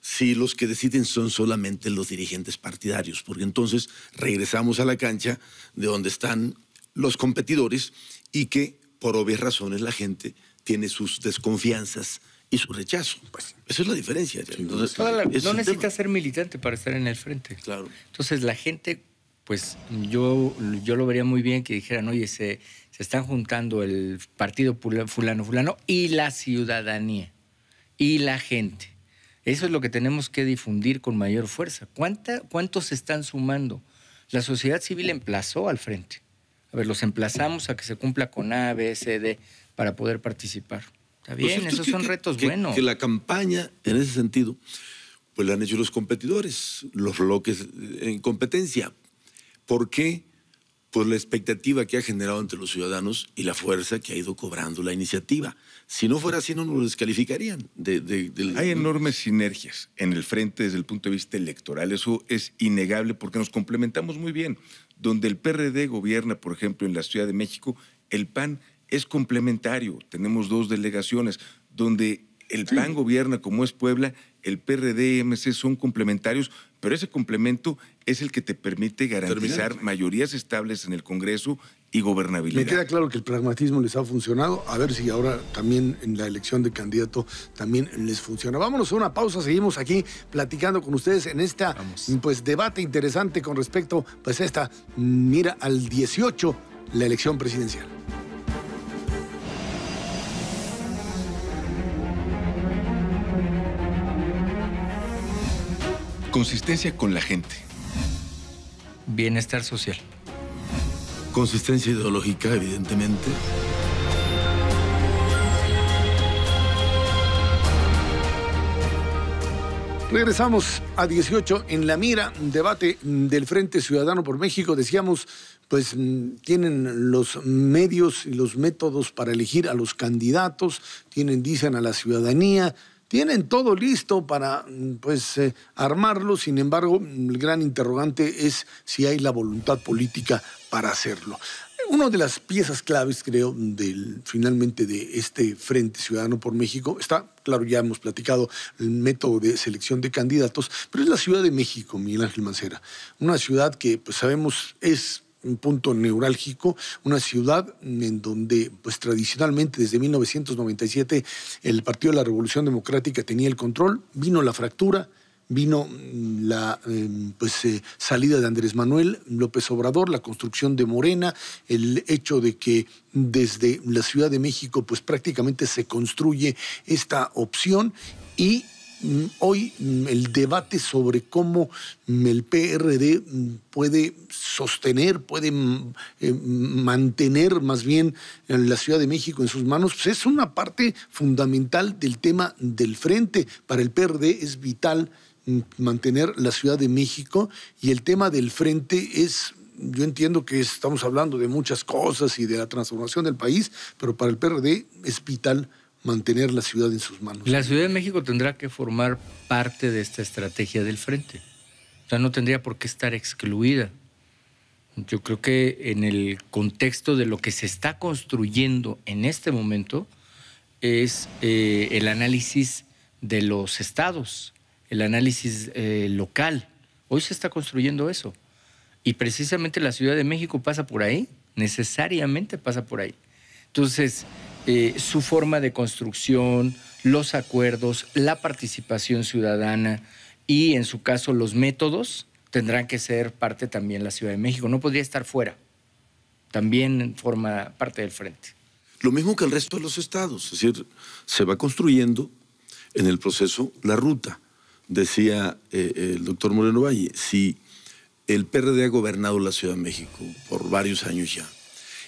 si los que deciden son solamente los dirigentes partidarios, porque entonces regresamos a la cancha de donde están los competidores y que por obvias razones la gente tiene sus desconfianzas y su rechazo. Pues, esa es la diferencia. no necesitas ser militante para estar en el frente. Claro. Entonces la gente, pues yo, yo lo vería muy bien que dijeran, oye, se, se están juntando el partido fulano, fulano y la ciudadanía y la gente. Eso es lo que tenemos que difundir con mayor fuerza. ¿Cuántos se están sumando? La sociedad civil emplazó al frente a ver, los emplazamos a que se cumpla con A, B, C, D, para poder participar. Está pues bien, esos son retos buenos. Que la campaña, en ese sentido, pues la han hecho los competidores, los bloques en competencia. ¿Por qué? Por pues la expectativa que ha generado entre los ciudadanos y la fuerza que ha ido cobrando la iniciativa. Si no fuera así, no nos descalificarían. Hay enormes sinergias en el frente desde el punto de vista electoral. Eso es innegable porque nos complementamos muy bien. Donde el PRD gobierna, por ejemplo, en la Ciudad de México, el PAN es complementario. Tenemos dos delegaciones. Donde el PAN gobierna como es Puebla, el PRD y MC son complementarios, pero ese complemento es el que te permite garantizar mayorías estables en el Congreso y gobernabilidad. Me queda claro que el pragmatismo les ha funcionado. A ver si ahora también en la elección de candidato también les funciona. Vámonos a una pausa. Seguimos aquí platicando con ustedes en este pues debate interesante con respecto pues a esta mira al 18 la elección presidencial. Consistencia con la gente. Bienestar social. Consistencia ideológica, evidentemente. Regresamos a 18 en la mira, debate del Frente Ciudadano por México. Decíamos, pues mm, tienen los medios y los métodos para elegir a los candidatos, tienen, dicen, a la ciudadanía, tienen todo listo para mm, pues, eh, armarlo, sin embargo, mm, el gran interrogante es si hay la voluntad política para hacerlo. Una de las piezas claves, creo, finalmente de este Frente Ciudadano por México está, claro, ya hemos platicado el método de selección de candidatos, pero es la Ciudad de México, Miguel Ángel Mancera. Una ciudad que, pues sabemos, es un punto neurálgico, una ciudad en donde, pues tradicionalmente desde 1997, el Partido de la Revolución Democrática tenía el control, vino la fractura, vino mm, la em, pues, eh, salida de Andrés Manuel López Obrador, la construcción de Morena, el hecho de que desde la Ciudad de México pues prácticamente se construye esta opción y hoy mm, el debate sobre cómo el PRD mm, puede sostener, puede mm, eh, mantener más bien eh, la Ciudad de México en sus manos, pues es una parte fundamental del tema del frente. Para el PRD es vital mantener la Ciudad de México y el tema del frente es yo entiendo que estamos hablando de muchas cosas y de la transformación del país, pero para el PRD es vital mantener la ciudad en sus manos. La Ciudad de México tendrá que formar parte de esta estrategia del frente. O sea, no tendría por qué estar excluida. Yo creo que en el contexto de lo que se está construyendo en este momento es eh, el análisis de los estados, el análisis eh, local. Hoy se está construyendo eso. Y precisamente la Ciudad de México pasa por ahí, necesariamente pasa por ahí. Entonces, eh, su forma de construcción, los acuerdos, la participación ciudadana y, en su caso, los métodos tendrán que ser parte también de la Ciudad de México. No podría estar fuera. También forma parte del frente. Lo mismo que el resto de los estados. Es decir, se va construyendo en el proceso la ruta. Decía eh, el doctor Moreno Valle, si el PRD ha gobernado la Ciudad de México por varios años ya,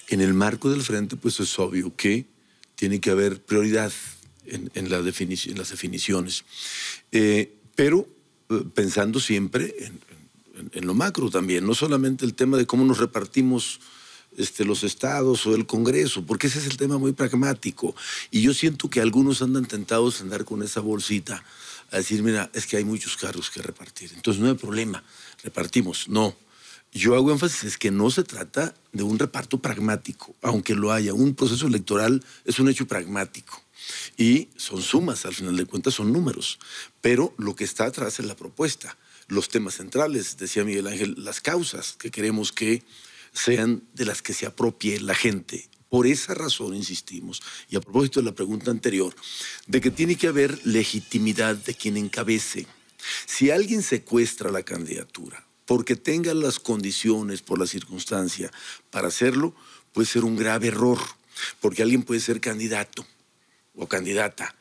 en el marco del frente, pues es obvio que tiene que haber prioridad en, las definiciones. Eh, pero eh, pensando siempre en, lo macro también, no solamente el tema de cómo nos repartimos este, los estados o el Congreso, porque ese es el tema muy pragmático. Y yo siento que algunos andan tentados a andar con esa bolsita, a decir, mira, es que hay muchos cargos que repartir, entonces no hay problema, repartimos. No, yo hago énfasis es que no se trata de un reparto pragmático, aunque lo haya. Un proceso electoral es un hecho pragmático. Y son sumas, al final de cuentas son números. Pero lo que está atrás es la propuesta, los temas centrales, decía Miguel Ángel, las causas que queremos que sean de las que se apropie la gente. Por esa razón insistimos, y a propósito de la pregunta anterior, de que tiene que haber legitimidad de quien encabece. Si alguien secuestra la candidatura porque tenga las condiciones por la circunstancia para hacerlo, puede ser un grave error, porque alguien puede ser candidato o candidata,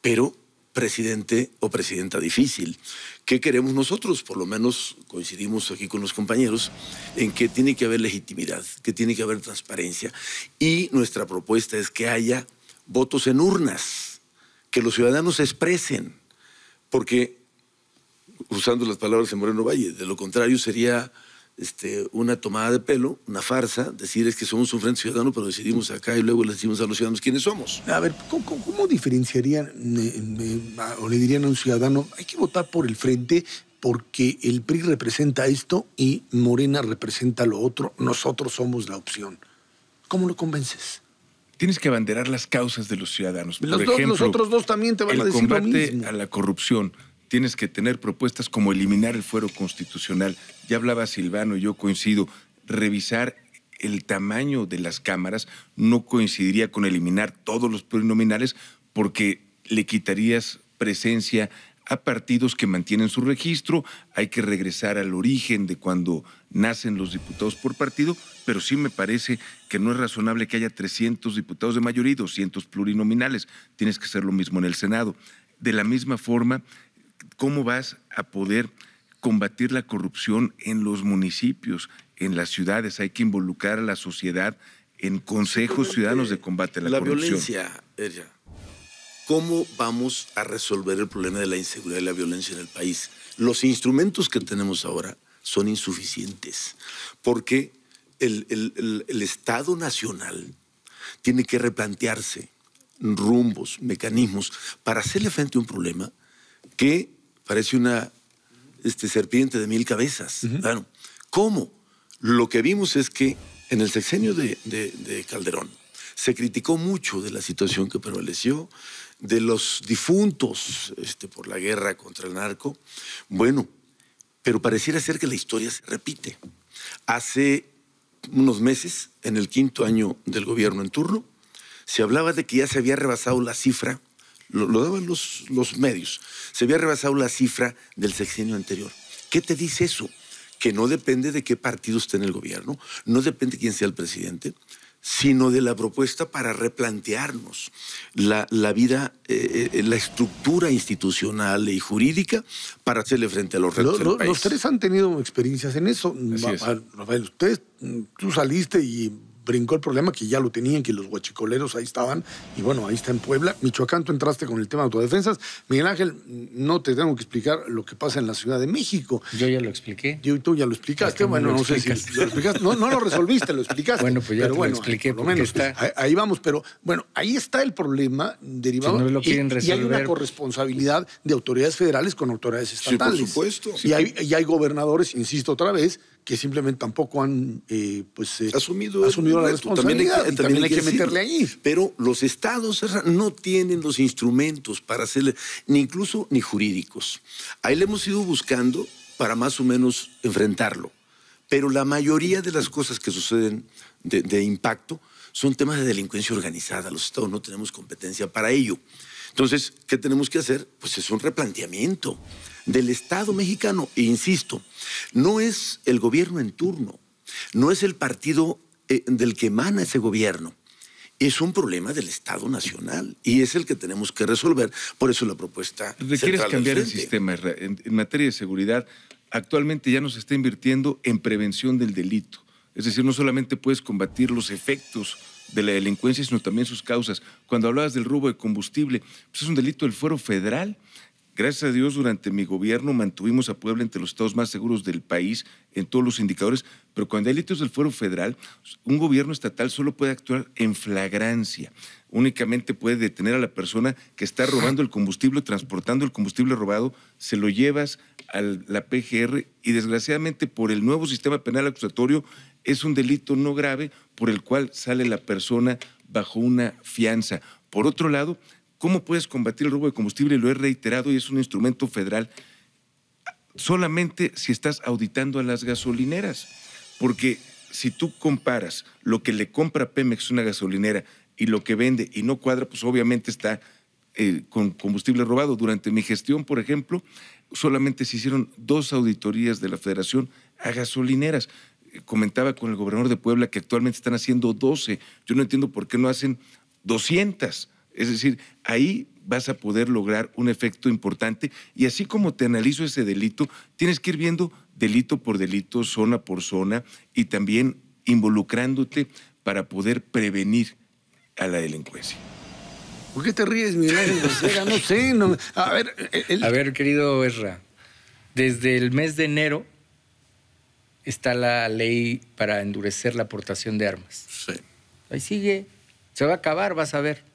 pero presidente o presidenta difícil. ¿Qué queremos nosotros? Por lo menos coincidimos aquí con los compañeros en que tiene que haber legitimidad, que tiene que haber transparencia. Y nuestra propuesta es que haya votos en urnas, que los ciudadanos expresen, porque usando las palabras de Moreno Valle. De lo contrario, sería este, una tomada de pelo, una farsa, decir es que somos un frente ciudadano, pero decidimos acá y luego le decimos a los ciudadanos quiénes somos. A ver, ¿cómo, diferenciarían eh, eh, o le dirían a un ciudadano, hay que votar por el frente porque el PRI representa esto y Morena representa lo otro, nosotros somos la opción? ¿Cómo lo convences? Tienes que abanderar las causas de los ciudadanos. Los, por otros dos también te van a decir lo mismo. El combate a la corrupción, tienes que tener propuestas como eliminar el fuero constitucional. Ya hablaba Silvano, y yo coincido, revisar el tamaño de las cámaras no coincidiría con eliminar todos los plurinominales porque le quitarías presencia a partidos que mantienen su registro, hay que regresar al origen de cuando nacen los diputados por partido, pero sí me parece que no es razonable que haya 300 diputados de mayoría y 200 plurinominales, tienes que hacer lo mismo en el Senado. De la misma forma, ¿Cómo vas a poder combatir la corrupción en los municipios, en las ciudades? Hay que involucrar a la sociedad en consejos ciudadanos de combate a la, corrupción. La violencia, ¿Cómo vamos a resolver el problema de la inseguridad y la violencia en el país? Los instrumentos que tenemos ahora son insuficientes, porque el Estado Nacional tiene que replantearse rumbos, mecanismos para hacerle frente a un problema que parece una este, serpiente de mil cabezas. Claro. ¿Cómo? Lo que vimos es que en el sexenio de, de Calderón se criticó mucho de la situación que prevaleció, de los difuntos este, por la guerra contra el narco. Bueno, pero pareciera ser que la historia se repite. Hace unos meses, en el quinto año del gobierno en turno, se hablaba de que ya se había rebasado la cifra lo, daban los, los medios, se había rebasado la cifra del sexenio anterior. ¿Qué te dice eso? Que no depende de qué partido esté en el gobierno, no depende quién sea el presidente, sino de la propuesta para replantearnos la, vida, eh, eh, la estructura institucional y jurídica para hacerle frente a los retos. Los tres han tenido experiencias en eso. Rafael, mm, tú saliste y brincó el problema que ya lo tenían, que los guachicoleros ahí estaban, y bueno, ahí está en Puebla. Michoacán, tú entraste con el tema de autodefensas. Miguel Ángel, no te tengo que explicar lo que pasa en la Ciudad de México. Yo ya lo expliqué. Yo, tú ya lo explicaste, bueno, no sé si lo explicaste. No, lo resolviste, lo explicaste. Bueno, pues ya lo expliqué, por lo menos. Está... Ahí, vamos, pero bueno, ahí está el problema derivado. lo y, hay una corresponsabilidad de autoridades federales con autoridades estatales. por supuesto. Y hay, y hay gobernadores, insisto otra vez, que simplemente tampoco han eh, pues, eh, asumido, la responsabilidad. También hay, que meterle ahí. Pero los estados no tienen los instrumentos para hacerle, ni incluso ni jurídicos. Ahí le hemos ido buscando para más o menos enfrentarlo. Pero la mayoría de las cosas que suceden de, de impacto son temas de delincuencia organizada. Los estados no tenemos competencia para ello. Entonces, ¿qué tenemos que hacer? Pues es un replanteamiento del Estado mexicano. E insisto, no es el gobierno en turno, no es el partido eh, del que emana ese gobierno. Es un problema del Estado Nacional y es el que tenemos que resolver. Por eso la propuesta. quieres cambiar el sistema en, materia de seguridad? Actualmente ya nos está invirtiendo en prevención del delito. Es decir, no solamente puedes combatir los efectos de la delincuencia, sino también sus causas. Cuando hablabas del robo de combustible, pues es un delito del fuero federal Gracias a Dios, durante mi gobierno mantuvimos a Puebla entre los estados más seguros del país en todos los indicadores, pero cuando hay delitos del fuero federal, un gobierno estatal solo puede actuar en flagrancia. Únicamente puede detener a la persona que está robando el combustible, transportando el combustible robado, se lo llevas a la PGR y desgraciadamente por el nuevo sistema penal acusatorio es un delito no grave por el cual sale la persona bajo una fianza. Por otro lado, ¿Cómo puedes combatir el robo de combustible? Lo he reiterado y es un instrumento federal solamente si estás auditando a las gasolineras. Porque si tú comparas lo que le compra Pemex una gasolinera y lo que vende y no cuadra, pues obviamente está eh, con combustible robado. Durante mi gestión, por ejemplo, solamente se hicieron dos auditorías de la federación a gasolineras. comentaba con el gobernador de Puebla que actualmente están haciendo 12. Yo no entiendo por qué no hacen 200 es decir, ahí vas a poder lograr un efecto importante y así como te analizo ese delito, tienes que ir viendo delito por delito, zona por zona y también involucrándote para poder prevenir a la delincuencia. ¿Por qué te ríes, Miguel pues No sé. a, ver, a ver, querido Esra, desde el mes de enero está la ley para endurecer la aportación de armas. Sí. Ahí sigue. Se va a acabar, vas a ver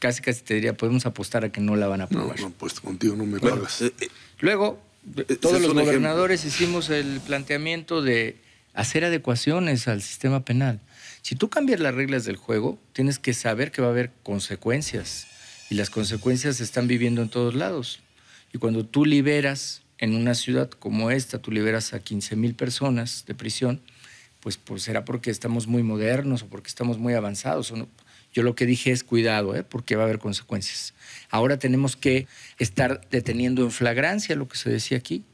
casi casi te diría, podemos apostar a que no la van a aprobar. No, pues contigo no me pagas. Eh, eh, Luego, eh, todos los gobernadores hicimos el planteamiento de hacer adecuaciones al sistema penal. Si tú cambias las reglas del juego, tienes que saber que va a haber consecuencias. Y las consecuencias se están viviendo en todos lados. Y cuando tú liberas en una ciudad como esta, tú liberas a 15 mil personas de prisión, pues, pues, será porque estamos muy modernos o porque estamos muy avanzados. O no. Yo lo que dije es cuidado, ¿eh? porque va a haber consecuencias. Ahora tenemos que estar deteniendo en flagrancia lo que se decía aquí.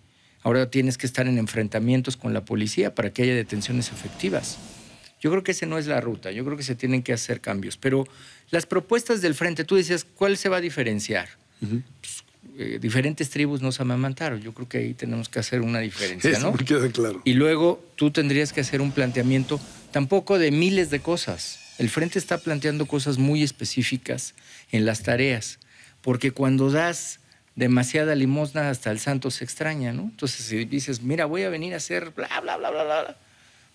Ahora tienes que estar en enfrentamientos con la policía para que haya detenciones efectivas. Yo creo que esa no es la ruta, yo creo que se tienen que hacer cambios. Pero las propuestas del frente, tú decías, ¿cuál se va a diferenciar? Pues, eh, diferentes tribus nos amamantaron, yo creo que ahí tenemos que hacer una diferencia, Eso ¿no? queda claro. Y luego tú tendrías que hacer un planteamiento tampoco de miles de cosas, el frente está planteando cosas muy específicas en las tareas, porque cuando das demasiada limosna hasta el santo se extraña, ¿no? Entonces si dices, mira, voy a venir a hacer bla, bla, bla, bla, bla,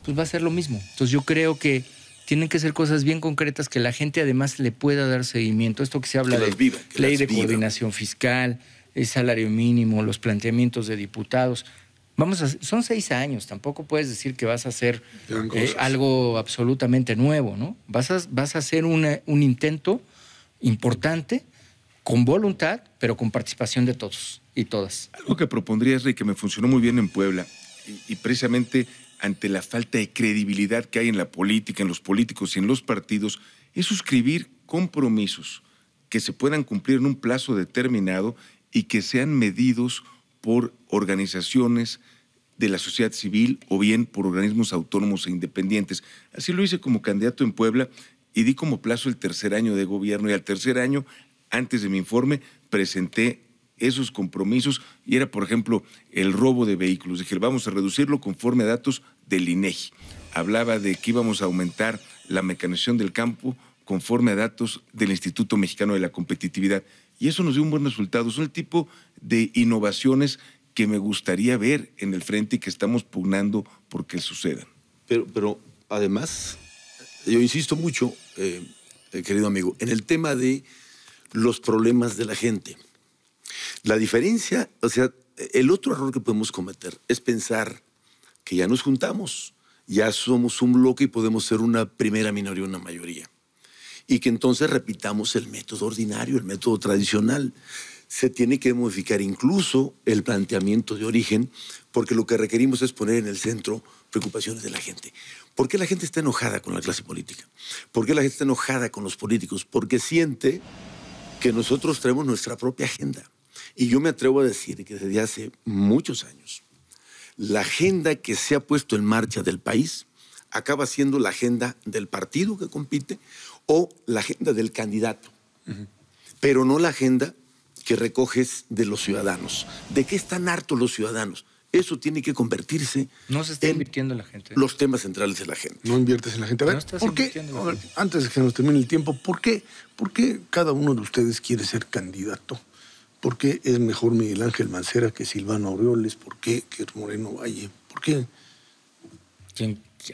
pues va a ser lo mismo. Entonces yo creo que tienen que ser cosas bien concretas que la gente además le pueda dar seguimiento. Esto que se habla de ley de coordinación fiscal, el salario mínimo, los planteamientos de diputados son seis años, tampoco puedes decir que vas a hacer eh, algo absolutamente nuevo, ¿no? Vas a, vas a hacer un intento importante, con voluntad, pero con participación de todos y todas. Algo que propondría, Rey, que me funcionó muy bien en Puebla, y precisamente ante la falta de credibilidad que hay en la política, en los políticos y en los partidos, es suscribir compromisos que se puedan cumplir en un plazo determinado y que sean medidos por organizaciones, de la sociedad civil o bien por organismos autónomos e independientes. Así lo hice como candidato en Puebla y di como plazo el tercer año de gobierno y al tercer año, antes de mi informe, presenté esos compromisos y era, por ejemplo, el robo de vehículos. Dije, vamos a reducirlo conforme a datos del INEGI. Hablaba de que íbamos a aumentar la mecanización del campo conforme a datos del Instituto Mexicano de la Competitividad. Y eso nos dio un buen resultado. Son el tipo de innovaciones que me gustaría ver en el frente y que estamos pugnando porque sucedan. Pero, pero además, yo insisto mucho, eh, eh, querido amigo, en el tema de los problemas de la gente. La diferencia, o sea, el otro error que podemos cometer es pensar que ya nos juntamos, ya somos un bloque y podemos ser una primera minoría, o una mayoría. Y que entonces repitamos el método ordinario, el método tradicional se tiene que modificar incluso el planteamiento de origen, porque lo que requerimos es poner en el centro preocupaciones de la gente. ¿Por qué la gente está enojada con la clase política? ¿Por qué la gente está enojada con los políticos? Porque siente que nosotros traemos nuestra propia agenda. Y yo me atrevo a decir que desde hace muchos años, la agenda que se ha puesto en marcha del país acaba siendo la agenda del partido que compite o la agenda del candidato, pero no la agenda que recoges de los ciudadanos. ¿De qué están hartos los ciudadanos? Eso tiene que convertirse. No se está invirtiendo en la gente. ¿eh? Los temas centrales de la gente. No inviertes en la gente. A ¿por qué? antes de que nos termine el tiempo, ¿por qué? ¿por qué cada uno de ustedes quiere ser candidato? ¿Por qué es mejor Miguel Ángel Mancera que Silvano Aureoles? ¿Por qué que Moreno Valle? ¿Por qué?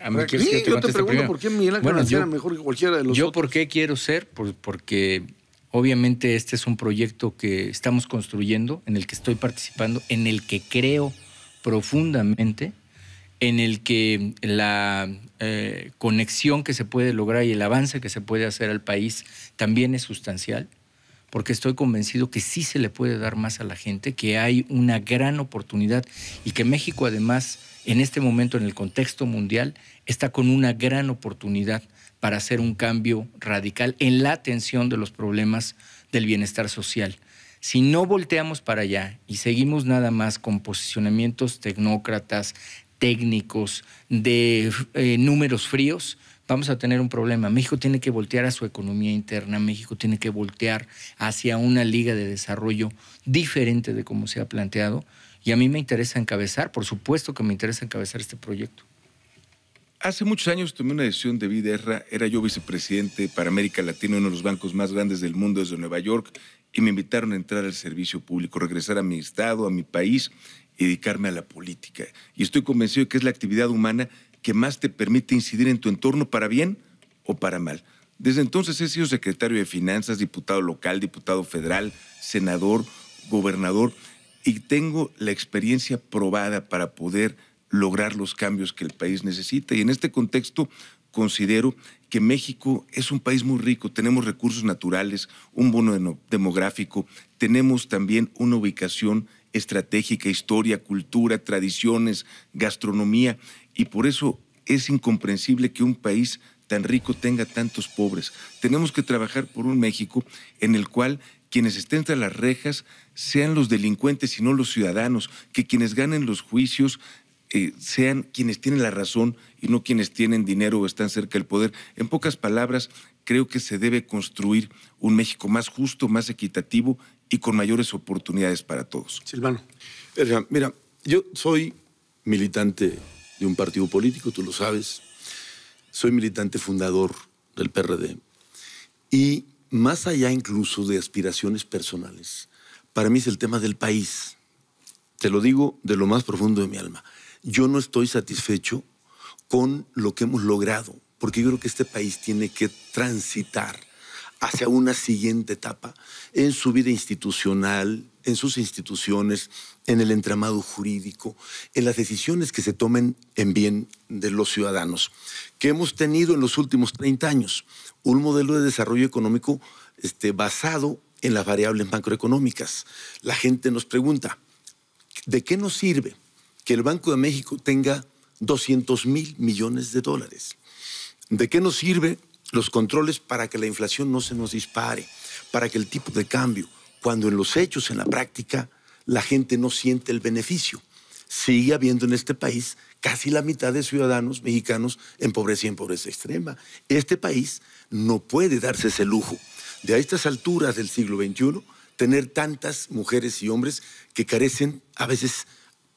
A mí sí, yo te, pregunto por qué Miguel Ángel Mancera es mejor que cualquiera de los Yo por qué quiero ser, porque Obviamente este es un proyecto que estamos construyendo, en el que estoy participando, en el que creo profundamente, en el que la eh, conexión que se puede lograr y el avance que se puede hacer al país también es sustancial, porque estoy convencido que sí se le puede dar más a la gente, que hay una gran oportunidad y que México además en este momento en el contexto mundial está con una gran oportunidad para hacer un cambio radical en la atención de los problemas del bienestar social. Si no volteamos para allá y seguimos nada más con posicionamientos tecnócratas, técnicos, de eh, números fríos, vamos a tener un problema. México tiene que voltear a su economía interna, México tiene que voltear hacia una liga de desarrollo diferente de como se ha planteado. Y a mí me interesa encabezar, por supuesto que me interesa encabezar este proyecto. Hace muchos años tomé una decisión de vida erra. Era yo vicepresidente para América Latina, uno de los bancos más grandes del mundo desde Nueva York, y me invitaron a entrar al servicio público, regresar a mi estado, a mi país, dedicarme a la política. Y estoy convencido de que es la actividad humana que más te permite incidir en tu entorno para bien o para mal. Desde entonces he sido secretario de Finanzas, diputado local, diputado federal, senador, gobernador, y tengo la experiencia probada para poder lograr los cambios que el país necesita. Y en este contexto considero que México es un país muy rico, tenemos recursos naturales, un bono demográfico, tenemos también una ubicación estratégica, historia, cultura, tradiciones, gastronomía, y por eso es incomprensible que un país tan rico tenga tantos pobres. Tenemos que trabajar por un México en el cual quienes estén entre las rejas sean los delincuentes y no los ciudadanos, que quienes ganen los juicios eh, sean quienes tienen la razón y no quienes tienen dinero o están cerca del poder. En pocas palabras, creo que se debe construir un México más justo, más equitativo y con mayores oportunidades para todos. Silvano. Mira, yo soy militante de un partido político, tú lo sabes. Soy militante fundador del PRD. Y más allá incluso de aspiraciones personales, para mí es el tema del país. Te lo digo de lo más profundo de mi alma yo no estoy satisfecho con lo que hemos logrado, porque yo creo que este país tiene que transitar hacia una siguiente etapa en su vida institucional, en sus instituciones, en el entramado jurídico, en las decisiones que se tomen en bien de los ciudadanos, que hemos tenido en los últimos 30 años un modelo de desarrollo económico este, basado en las variables macroeconómicas. La gente nos pregunta, ¿de qué nos sirve que el Banco de México tenga 200 mil millones de dólares. ¿De qué nos sirve los controles para que la inflación no se nos dispare, para que el tipo de cambio, cuando en los hechos, en la práctica, la gente no siente el beneficio? Sigue habiendo en este país casi la mitad de ciudadanos mexicanos en pobreza y en pobreza extrema. Este país no puede darse ese lujo de a estas alturas del siglo XXI tener tantas mujeres y hombres que carecen a veces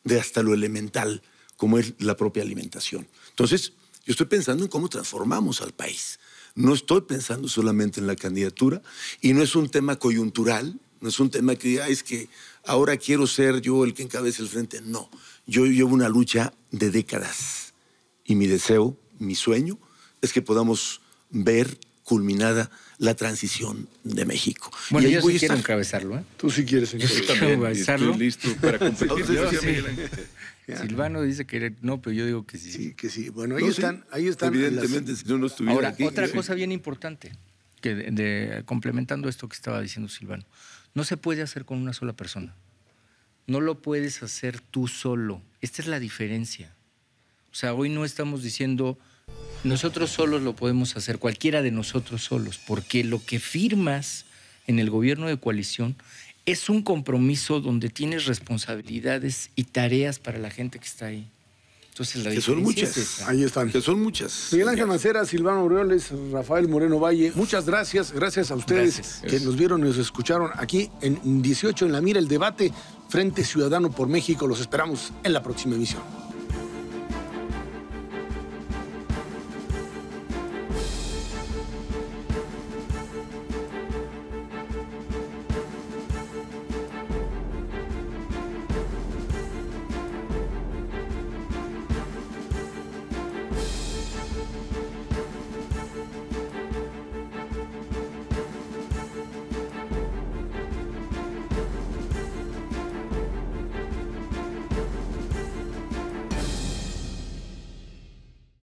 de hasta lo elemental, como es la propia alimentación. Entonces, yo estoy pensando en cómo transformamos al país. No estoy pensando solamente en la candidatura y no es un tema coyuntural, no es un tema que diga ah, es que ahora quiero ser yo el que encabece el frente. No, yo llevo una lucha de décadas y mi deseo, mi sueño, es que podamos ver culminada la transición de México. Bueno, y yo sí quiero encabezarlo. ¿eh? Tú sí quieres encabezarlo. listo para competir. Silvano dice que no, pero yo digo que sí. Sí, que sí. Bueno, ahí están. Ahí están Evidentemente, si no, no estuviera Ahora, otra cosa bien importante, que de, complementando esto que estaba diciendo Silvano, no se puede hacer con una sola persona. No lo puedes hacer tú solo. Esta es la diferencia. O sea, hoy no estamos diciendo nosotros solos lo podemos hacer, cualquiera de nosotros solos, porque lo que firmas en el gobierno de coalición es un compromiso donde tienes responsabilidades y tareas para la gente que está ahí. Entonces, la que son muchas. ahí están. Que son muchas. Miguel Ángel Macera, Silvano Aureoles, Rafael Moreno Valle, muchas gracias. Gracias a ustedes que nos vieron y nos escucharon aquí en 18 en la mira, el debate Frente Ciudadano por México. Los esperamos en la próxima emisión.